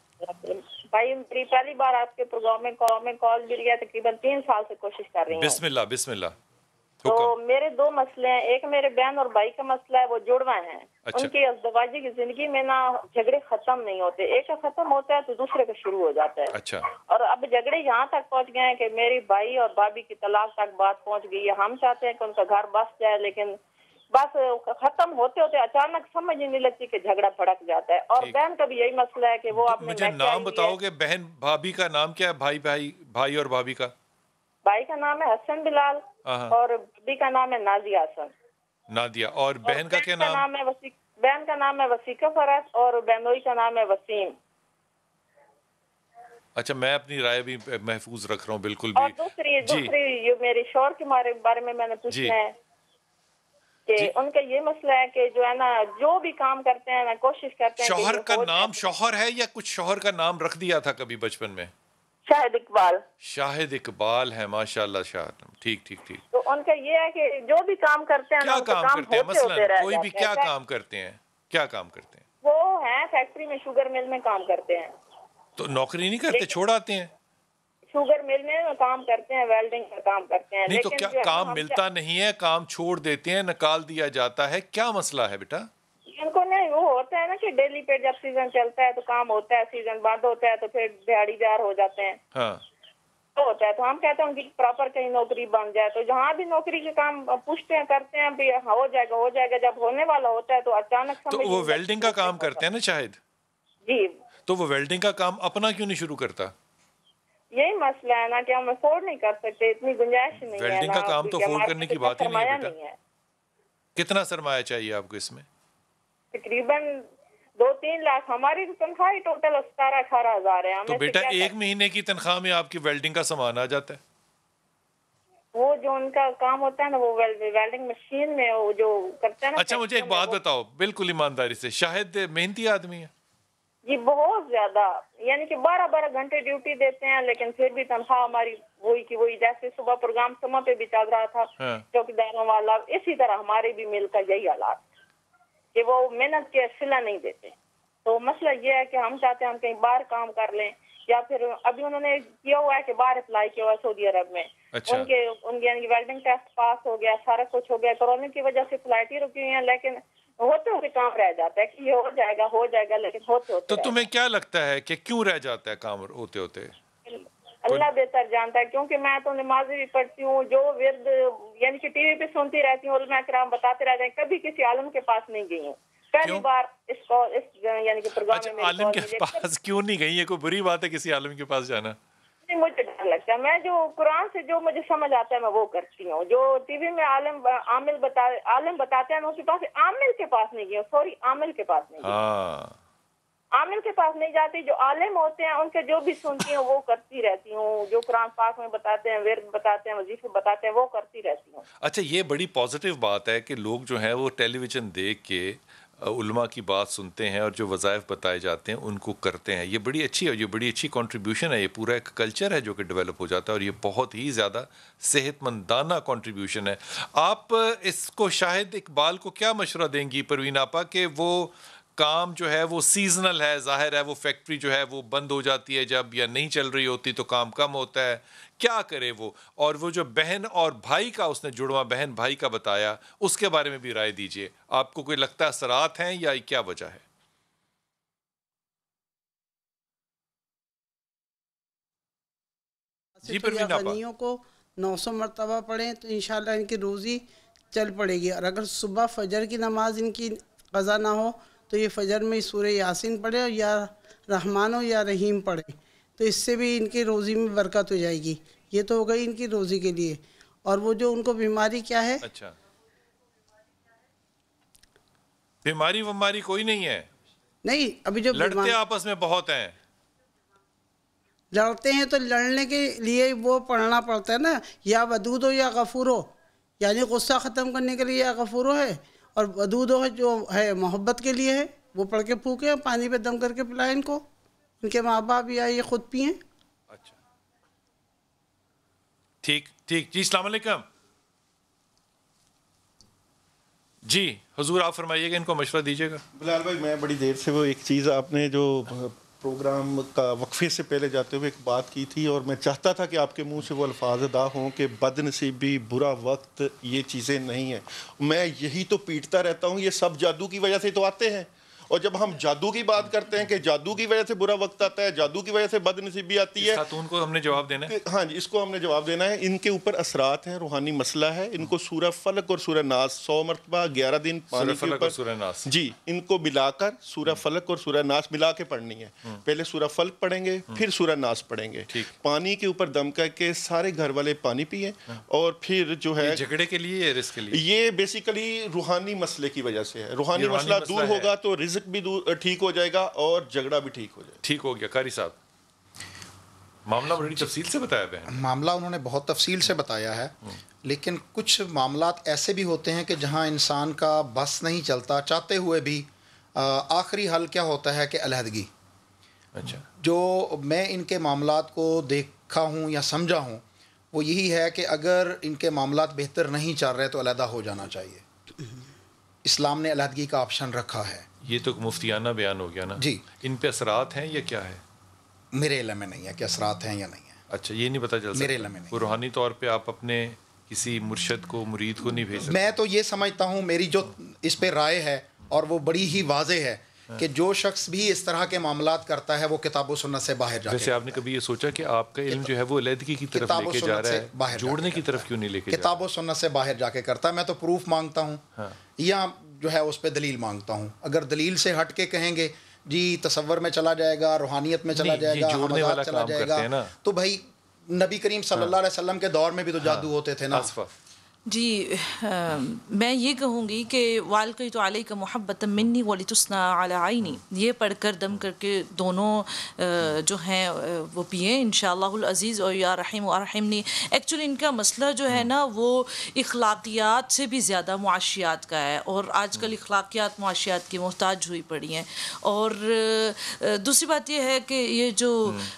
भाई मेरी पहली बार आपके प्रोग्राम में कॉल में कॉल मिल गया तकरीबन तीन साल से कोशिश कर रही हूँ तो मेरे दो मसले हैं एक मेरे बहन और भाई का मसला है वो जुड़वा है अच्छा। उनकी अजदवाजी की जिंदगी में ना झगड़े खत्म नहीं होते एक का खत्म होता है तो दूसरे का शुरू हो जाता है अच्छा। और अब झगड़े यहाँ तक पहुँच गए हैं कि मेरे भाई और भाभी की तलाक तक बात पहुँच गई है हम चाहते हैं कि उनका घर बस जाए लेकिन बस खत्म होते होते अचानक समझ ही नहीं लगती कि झगड़ा भड़क जाता है और बहन का भी यही मसला है कि वो आप मुझे नाम बताओगे बहन भाभी का नाम क्या है भाई भाई भाई और भाभी का भाई का नाम है हसन बिलाल और भाभी का नाम है नाजिया हसन नादिया और बहन का क्या नाम? है वसी बहन का नाम है वसीका फरत और बहनोई का नाम है वसीम अच्छा मैं अपनी राय भी महफूज रख रहा हूँ बिल्कुल भी और दूसरी दूसरी ये मेरे शोर के बारे बारे में मैंने पूछा है कि उनका ये मसला है कि जो है ना जो भी काम करते हैं ना कोशिश करते हैं शोहर का नाम शोहर है या कुछ शोहर का नाम रख दिया था कभी बचपन में शाहिद इकबाल शाहिद इकबाल है माशाल्लाह शाह ठीक ठीक ठीक तो उनका ये है कि जो भी काम करते हैं क्या काम, काम करते हैं मसलन कोई भी क्या काम करते हैं क्या काम करते हैं वो है फैक्ट्री में शुगर मिल में काम करते हैं तो नौकरी नहीं करते छोड़ आते हैं शुगर मिल में काम करते हैं वेल्डिंग का काम करते हैं नहीं तो क्या काम मिलता नहीं है काम छोड़ देते हैं निकाल दिया जाता है क्या मसला है बेटा इनको नहीं वो होता है ना कि डेली पे जब सीजन चलता है तो काम होता है सीजन बंद होता है तो फिर दिहाड़ीदार हो जाते हैं हाँ। तो होता है तो हम कहते हैं उनकी प्रॉपर कहीं नौकरी बन जाए तो जहाँ भी नौकरी के काम पूछते हैं करते हैं भी हाँ, हो जाएगा हो जाएगा जब होने वाला होता है तो अचानक तो वो वेल्डिंग का काम करते हैं ना शायद जी तो वो वेल्डिंग का काम अपना क्यों नहीं शुरू करता यही मसला है ना कि हम अफोर्ड नहीं कर सकते इतनी गुंजाइश नहीं है वेल्डिंग का काम तो अफोर्ड करने की बात ही नहीं है कितना सरमाया चाहिए आपको इसमें तकरीबन दो तीन लाख हमारी तो तनख्वाह टोटल सतारह अठारह हजार है तो बेटा एक महीने की तनख्वाह में आपकी वेल्डिंग का सामान आ जाता है वो जो उनका काम होता है ना वो वेल्डिंग मशीन में वो जो करते हैं ना अच्छा मुझे एक बात बताओ बिल्कुल ईमानदारी से शायद मेहनती आदमी है जी बहुत ज्यादा यानी कि बारह बारह घंटे ड्यूटी देते हैं लेकिन फिर भी तनख्वाह हमारी वही की वही जैसे सुबह प्रोग्राम समा पे भी चल रहा था चौकीदारों हाँ। वाला इसी तरह हमारे भी मिल का यही हालात कि वो मेहनत के सिला नहीं देते तो मसला ये है कि हम चाहते हैं हम कहीं बाहर काम कर लें या फिर अभी उन्होंने किया हुआ है कि बाहर अप्लाई किया हुआ है सऊदी अरब में अच्छा। उनके उनके यानी वेल्डिंग टेस्ट पास हो गया सारा कुछ हो गया कोरोना की वजह से फ्लाइट ही रुकी हुई है लेकिन होते होते काम रह जाता है कि ये हो जाएगा हो जाएगा लेकिन होते होते तो तुम्हें क्या लगता है कि क्यों रह जाता है काम होते होते अल्लाह बेहतर जानता है क्योंकि मैं तो नमाज भी पढ़ती हूँ जो विरद यानी कि टीवी पे सुनती रहती हूँ कराम बताते रहते हैं कभी किसी आलम के पास नहीं गई हूँ पहली बार इस इस यानी कि प्रोग्राम अच्छा, में आलम के पास क्यों नहीं गई है कोई बुरी बात है किसी आलम के पास जाना नहीं मुझे डर लगता है मैं जो कुरान से जो मुझे समझ आता है मैं वो करती हूँ जो टीवी में आलम आमिल बता आलम बताते हैं मैं उसके पास आमिल के पास नहीं गई सॉरी आमिल के पास नहीं गई आमिर के पास नहीं जाती जो आलिम होते हैं उनके जो भी सुनती हूँ वो करती रहती हूँ जो कुरान पाक में बताते हैं वेर बताते हैं वजीफे बताते हैं वो करती रहती हूँ अच्छा ये बड़ी पॉजिटिव बात है कि लोग जो है वो टेलीविजन देख के उल्मा की बात सुनते हैं और जो वज़ायफ़ बताए जाते हैं उनको करते हैं ये बड़ी अच्छी है ये बड़ी अच्छी कंट्रीब्यूशन है ये पूरा एक कल्चर है जो कि डेवलप हो जाता है और ये बहुत ही ज़्यादा सेहतमंदाना कंट्रीब्यूशन है आप इसको शाहिद इकबाल को क्या मशवरा देंगी परवीन आपा कि वो काम जो है वो सीजनल है जाहिर है वो फैक्ट्री जो है वो बंद हो जाती है जब या नहीं चल रही होती तो काम कम होता है क्या करे वो और वो जो बहन और भाई का उसने जुड़वा बहन भाई का बताया उसके बारे में भी राय दीजिए आपको कोई लगता है असरात हैं या क्या वजह है जी पर को 900 मरतबा पढ़ें तो इन इनकी रोज़ी चल पड़ेगी और अगर सुबह फजर की नमाज इनकी कज़ा ना हो तो ये फ़जर में सूर्य यासिन पढ़े और या रहमान हो या रहीम पढ़े तो इससे भी इनकी रोज़ी में बरकत हो जाएगी ये तो हो गई इनकी रोज़ी के लिए और वो जो उनको बीमारी क्या है अच्छा बीमारी वमारी कोई नहीं है नहीं अभी जो लड़ते आपस में बहुत हैं लड़ते हैं तो लड़ने के लिए वो पढ़ना पड़ता है ना या वदूद हो या गफूर हो यानी गुस्सा ख़त्म करने के लिए या गफूर है और दूध जो है मोहब्बत के लिए है वो पढ़ के फूकें पानी पे दम करके पिलाए इनको इनके माँ बाप या ये खुद पिए अच्छा ठीक ठीक जी सलामकम जी हजूर आप फरमाइएगा इनको मशवरा दीजिएगा बिलाल भाई मैं बड़ी देर से वो एक चीज़ आपने जो प्रोग्राम का वक्फे से पहले जाते हुए एक बात की थी और मैं चाहता था कि आपके मुंह से वो अल्फाज अदा हों कि बदनसीबी बुरा वक्त ये चीज़ें नहीं हैं मैं यही तो पीटता रहता हूँ ये सब जादू की वजह से तो आते हैं और जब हम जादू की बात करते हैं कि जादू की वजह से बुरा वक्त आता है जादू की वजह से बदनसीबी आती है खातून को हमने जवाब देना है हाँ जी इसको हमने जवाब देना है इनके ऊपर असरात है रूहानी मसला है इनको सूर्य फलक और सूर्य नाज सौ मरतबा ग्यारह दिन पानी के ऊपर जी इनको मिलाकर सूर्य फलक और सूर्य नाज मिला के पढ़नी है हम्म। पहले सूर्य फलक पढ़ेंगे हम्म। फिर सूर्य नाज पढ़ेंगे पानी के ऊपर दम करके सारे घर वाले पानी पिए हम्म। और फिर जो है झगड़े के लिए ये बेसिकली रूहानी मसले की वजह से है रूहानी मसला दूर होगा तो रिज डिफिसिट भी ठीक हो जाएगा और झगड़ा भी ठीक हो जाएगा ठीक हो गया कारी साहब मामला बड़ी तफसील से बताया बहन मामला उन्होंने बहुत तफसील से बताया है हम्म। लेकिन कुछ मामला ऐसे भी होते हैं कि जहाँ इंसान का बस नहीं चलता चाहते हुए भी आखिरी हल क्या होता है कि अलहदगी अच्छा जो मैं इनके मामला को देखा हूँ या समझा हूँ वो यही है कि अगर इनके मामला बेहतर नहीं चल रहे तो अलहदा हो जाना चाहिए तो इस्लाम ने अलहदगी का ऑप्शन रखा है ये तो मुफ्तियाना बयान हो गया ना जी इन पे असरात हैं या क्या है मेरे इलम में नहीं है कि असरात हैं या नहीं है अच्छा ये नहीं पता चल मेरे इलम में नहीं रूहानी तौर पर आप अपने किसी मुर्शद को मुरीद को नहीं भेज मैं तो ये समझता हूँ मेरी जो इस पर राय है और वो बड़ी ही वाजे है हाँ। कि जो शख्स भी इस तरह के मामला करता है वो किताबों सुन्नत से बाहर जाए जैसे आपने कभी ये सोचा कि आपका इल्म जो है वो अलहदगी की तरफ लेके जा रहा है बाहर जोड़ने की तरफ क्यों नहीं लेके किताबों सुन्नत से बाहर जाके करता है मैं तो प्रूफ मांगता हूँ हाँ। या जो है उस पर दलील मांगता हूँ अगर दलील से हट के कहेंगे जी तस्वर में चला जाएगा रूहानियत में चला जाएगा चला जाएगा तो भाई नबी करीम सल्लल्लाहु अलैहि वसल्लम के दौर में भी तो जादू हाँ। होते थे ना जी आ, मैं ये कहूँगी कि वालकई तो आलई का मोहब्बत मिन्नी वाली तुस्ना अला आईनी ये पढ़ कर दम करके दोनों आ, जो हैं वो पिए इन अज़ीज़ और या रहीम और रहीमनी एक्चुअली इनका मसला जो है ना वो अखलाकियात से भी ज़्यादा मुआशियात का है और आजकल अखलाकियात मुआशियात की मोहताज हुई पड़ी हैं और दूसरी बात यह है कि ये जो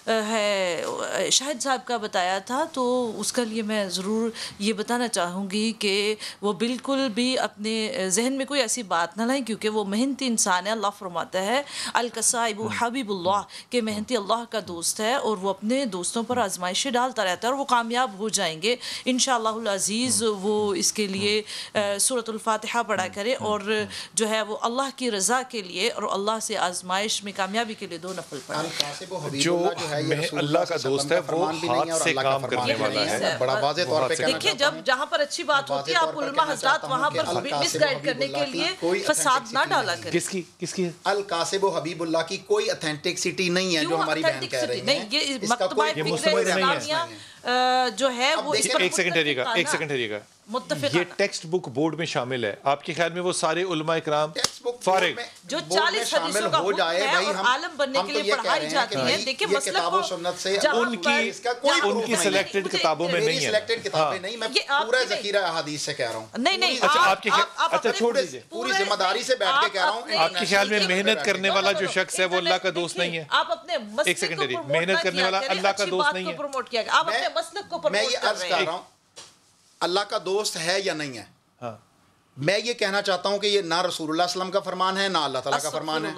है शाहिद साहब का बताया था तो उसका लिए मैं ज़रूर ये बताना चाहूँगी होगी कि वो बिल्कुल भी अपने जहन में कोई ऐसी बात ना लाएँ क्योंकि वो मेहनती इंसान है अल्लाह फरमाता है अलकसाइब हाँ। हबीबुल्ला के हाँ। मेहनती अल्लाह का दोस्त है और वह अपने दोस्तों पर हाँ। आजमाइशें डालता रहता है और वो कामयाब हो जाएंगे इन शज़ीज़ वो इसके लिए सूरतफ़ातहा पढ़ा करें और जो है वो अल्लाह की रज़ा के लिए और अल्लाह से आजमाइश में कामयाबी के लिए दो नफल पढ़ें जो अल्लाह का दोस्त है वो हाथ से काम करने वाला है बड़ा वाजे तौर पे देखिए जब जहाँ पर अच्छी अच्छी बात होती है आप उलमा हजरात वहाँ पर मिस गाइड करने के लिए फसाद ना डाला करें किसकी किसकी अल कासिब हबीबुल्ला की कोई अथेंटिक सिटी नहीं है जो हमारी बहन कह रही है नहीं ये मकतबा इस्लामिया जो है वो इस पर एक सेकंड ठहरिएगा एक सेकंड ठहरिएगा ये टेक्स्ट बुक बोर्ड में शामिल है आपके ख्याल में वो सारे उलमा इकराम फारिग जो 40 हदीसों का हो जाए भाई हम आलम बनने के तो लिए पढ़ाई जाती है देखिए मसला को उनकी उनकी सिलेक्टेड किताबों में नहीं है सिलेक्टेड किताबें हाँ। नहीं मैं पूरा जखीरा अहदीस से कह रहा हूं नहीं नहीं अच्छा आपके अच्छा छोड़ दीजिए पूरी जिम्मेदारी से बैठ के कह रहा हूं आपके ख्याल में मेहनत करने वाला जो शख्स है वो अल्लाह का दोस्त नहीं है आप अपने एक सेकंड मेहनत करने वाला अल्लाह का दोस्त नहीं है आप अपने मसलक को मैं ये अर्ज कर रहा हूँ अल्लाह का दोस्त है या नहीं है हाँ मैं ये कहना चाहता हूँ कि ये ना रसूलुल्लाह सल्लम का फरमान है ना अल्लाह ताला का फरमान है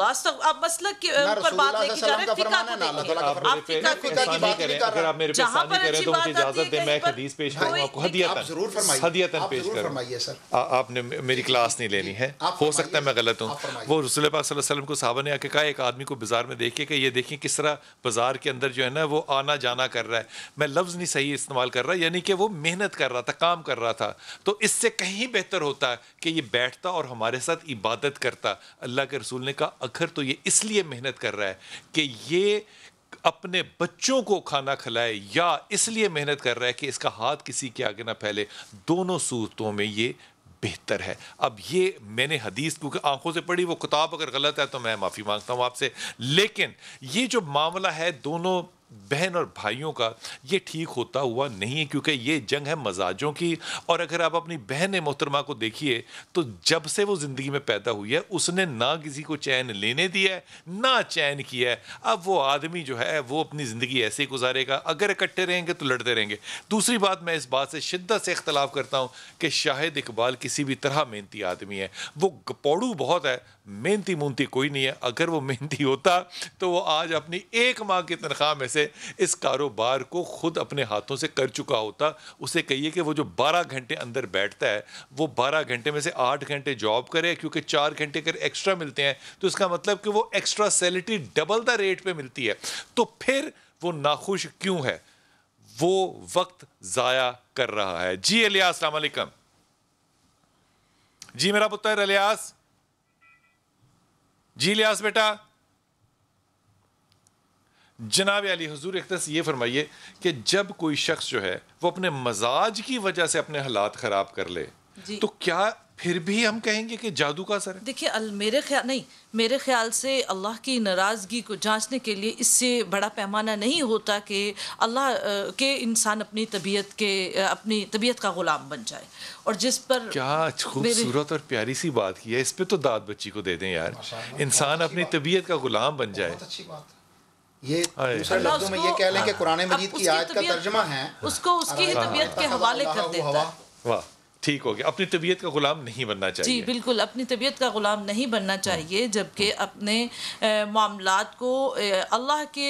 आपको आपने मेरी क्लास नहीं लेनी है हो सकता है मैं गलत हूँ वो रसूल पाक सल्लल्लाहु अलैहि वसल्लम को सहाबा ने आके कहा एक आदमी को बाजार में देखे कि ये देखिए किस तरह बाजार के अंदर जो है ना वो आना जाना कर रहा है मैं लफ्ज़ नहीं सही इस्तेमाल कर रहा यानी कि वो मेहनत कर रहा था काम कर रहा था तो इससे कहीं बेहतर होता है कि ये बैठता और हमारे साथ इबादत करता अल्लाह के रसूल ने कहा अखर तो ये इसलिए मेहनत कर रहा है कि ये अपने बच्चों को खाना खिलाए या इसलिए मेहनत कर रहा है कि इसका हाथ किसी के आगे ना फैले दोनों सूरतों में ये बेहतर है अब ये मैंने हदीस क्योंकि आंखों से पढ़ी वो किताब अगर गलत है तो मैं माफ़ी मांगता हूँ आपसे लेकिन ये जो मामला है दोनों बहन और भाइयों का ये ठीक होता हुआ नहीं है क्योंकि ये जंग है मजाजों की और अगर आप अपनी बहन मोहतरमा को देखिए तो जब से वो ज़िंदगी में पैदा हुई है उसने ना किसी को चैन लेने दिया है ना चैन किया है अब वो आदमी जो है वो अपनी ज़िंदगी ऐसे ही गुजारेगा अगर इकट्ठे रहेंगे तो लड़ते रहेंगे दूसरी बात मैं इस बात से शिद्दत से इख्तलाफ करता हूँ कि शाहिद इकबाल किसी भी तरह मेहनती आदमी है वो पौड़ू बहुत है मेहनती मुंती कोई नहीं है अगर वो मेहनती होता तो वो आज अपनी एक माह की तनख्वाह में से इस कारोबार को खुद अपने हाथों से कर चुका होता उसे कहिए कि वो जो 12 घंटे अंदर बैठता है वो 12 घंटे में से 8 घंटे जॉब करे क्योंकि 4 घंटे अगर एक्स्ट्रा मिलते हैं तो इसका मतलब कि वो extra salary double the rate पर मिलती है तो फिर वो नाखुश क्यों है वो वक्त ज़ाया कर रहा है जी अलिया असलकम जी मेरा पुत्र अलियास जी लियास बेटा जनाब अली हजूर एक तरह से ये फरमाइए कि जब कोई शख्स जो है वो अपने मजाज की वजह से अपने हालात खराब कर ले तो क्या फिर भी हम कहेंगे कि जादू का असर है देखिए मेरे ख्याल नहीं मेरे ख्याल से अल्लाह की नाराज़गी को जांचने के लिए इससे बड़ा पैमाना नहीं होता कि अल्लाह के इंसान अपनी तबीयत के अपनी तबीयत का ग़ुलाम बन जाए और जिस पर क्या खूबसूरत और प्यारी सी बात की है इस पर तो दाद बच्ची को दे दें यार इंसान अपनी तबीयत का ग़ुलाम बन जाए ये में ये कह लें कि कुरान मजीद की आयत का तर्जमा है उसको उसकी तबीयत के हवाले कर देता है वाह ठीक हो गया अपनी तबीयत का गुलाम नहीं बनना चाहिए जी बिल्कुल अपनी तबीयत का गुलाम नहीं बनना चाहिए हाँ। जबकि अपने मामला को अल्लाह के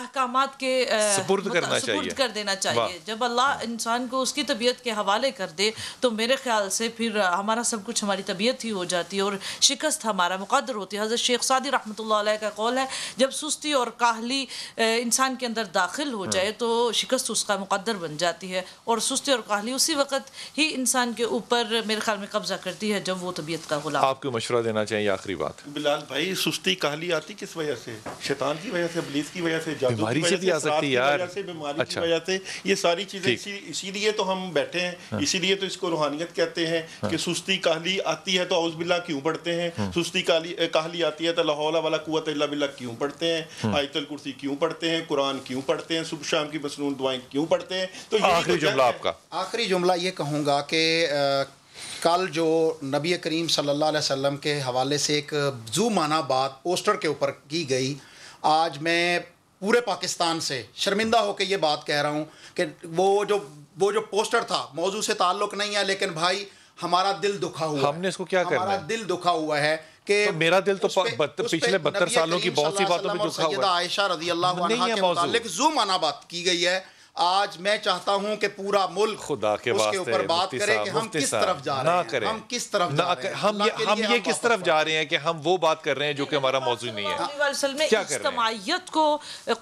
अहकाम के सुपुर्द करना चाहिए कर देना चाहिए जब अल्लाह हाँ। इंसान को उसकी तबीयत के हवाले कर दे तो मेरे ख्याल से फिर हमारा सब कुछ हमारी तबीयत ही हो जाती है और शिकस्त हमारा मुकदर होती है हज़रत शेख सादी रहमत का कौल है जब सुस्ती और काहली इंसान के अंदर दाखिल हो हाँ। जाए तो शिकस्त उसका मुकदर बन जाती है और सुस्ती और काहली उसी वक्त ही इंसान उनके ऊपर मेरे ख्याल में कब्जा करती है जब वो तबीयत का गुलाम आपको मशवरा देना चाहिए आखिरी बात बिलाल भाई सुस्ती कहली आती किस वजह से शैतान की वजह से बलीस की वजह से बीमारी से भी आ सकती यार बीमारी अच्छा। की वजह से ये सारी चीज़ें इसीलिए तो हम बैठे हैं हाँ। इसीलिए तो इसको रूहानियत कहते हैं हाँ। कि सुस्ती कहली आती है तो बिल्ला क्यों पढ़ते हैं हाँ। सुस्ती कहली आती है तो लाहौला वाला कुत बिल्ला क्यों पढ़ते हैं आयतल कुर्सी क्यों पढ़ते हैं कुरान क्यों पढ़ते हैं सुबह शाम की मसनून दुआएं क्यों पढ़ते हैं तो आखिरी तो जुमला आपका आखिरी जुमला ये कहूँगा कि कल जो नबी करीम सल्लल्लाहु अलैहि वसल्लम के हवाले से एक जू माना बात पोस्टर के ऊपर की गई आज मैं पूरे पाकिस्तान से शर्मिंदा होकर ये बात कह रहा हूँ कि वो जो वो जो पोस्टर था मौजू से ताल्लुक़ नहीं है लेकिन भाई हमारा दिल दुखा हुआ हमने इसको क्या हमारा है? दिल दुखा हुआ है कि तो मेरा दिल तो बत, पिछले बहत्तर सालों की बहुत सी बातों में दुखा हुआ है आयशा रजी अल्लाह के मुतालिक जू माना बात की गई है आज मैं चाहता हूं कि पूरा मुल्क खुदा के उसके ऊपर बात करे कि हम किस तरफ जा रहे हैं हम किस तरफ जा रहे हैं हम ये हम ये किस तरफ जा रहे हैं कि हम वो बात कर रहे हैं जो कि हमारा मौजूद नहीं है क्या को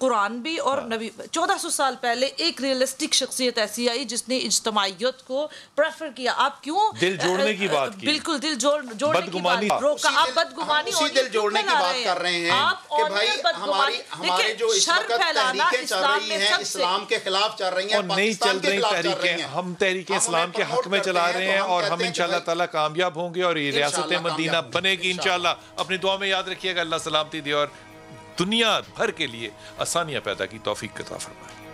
कुरान भी और हाँ। नबी चौदह सौ साल पहले एक रियलिस्टिक शख्सियत ऐसी आई जिसने इज्तमायत को प्रेफर किया आप क्यों दिल जोड़ने की बात बिल्कुल दिल जोड़ने रोका आप बदगुमानी दिल जोड़ने की बात कर रहे हैं आप भाई हमारी हमारे जो इस हैं इस्लाम के खिलाफ खिलाफ चल रही है नहीं चल रही तहरीके हम तहरीके इस्लाम के हक में चला रहे हैं और हम इनशाला तला कामयाब होंगे और ये रियासत मदीना बनेगी इनशाला अपनी दुआ में याद रखिएगा अल्लाह सलामती दे और दुनिया भर के लिए आसानियाँ पैदा की तोफ़ी कता फरमाए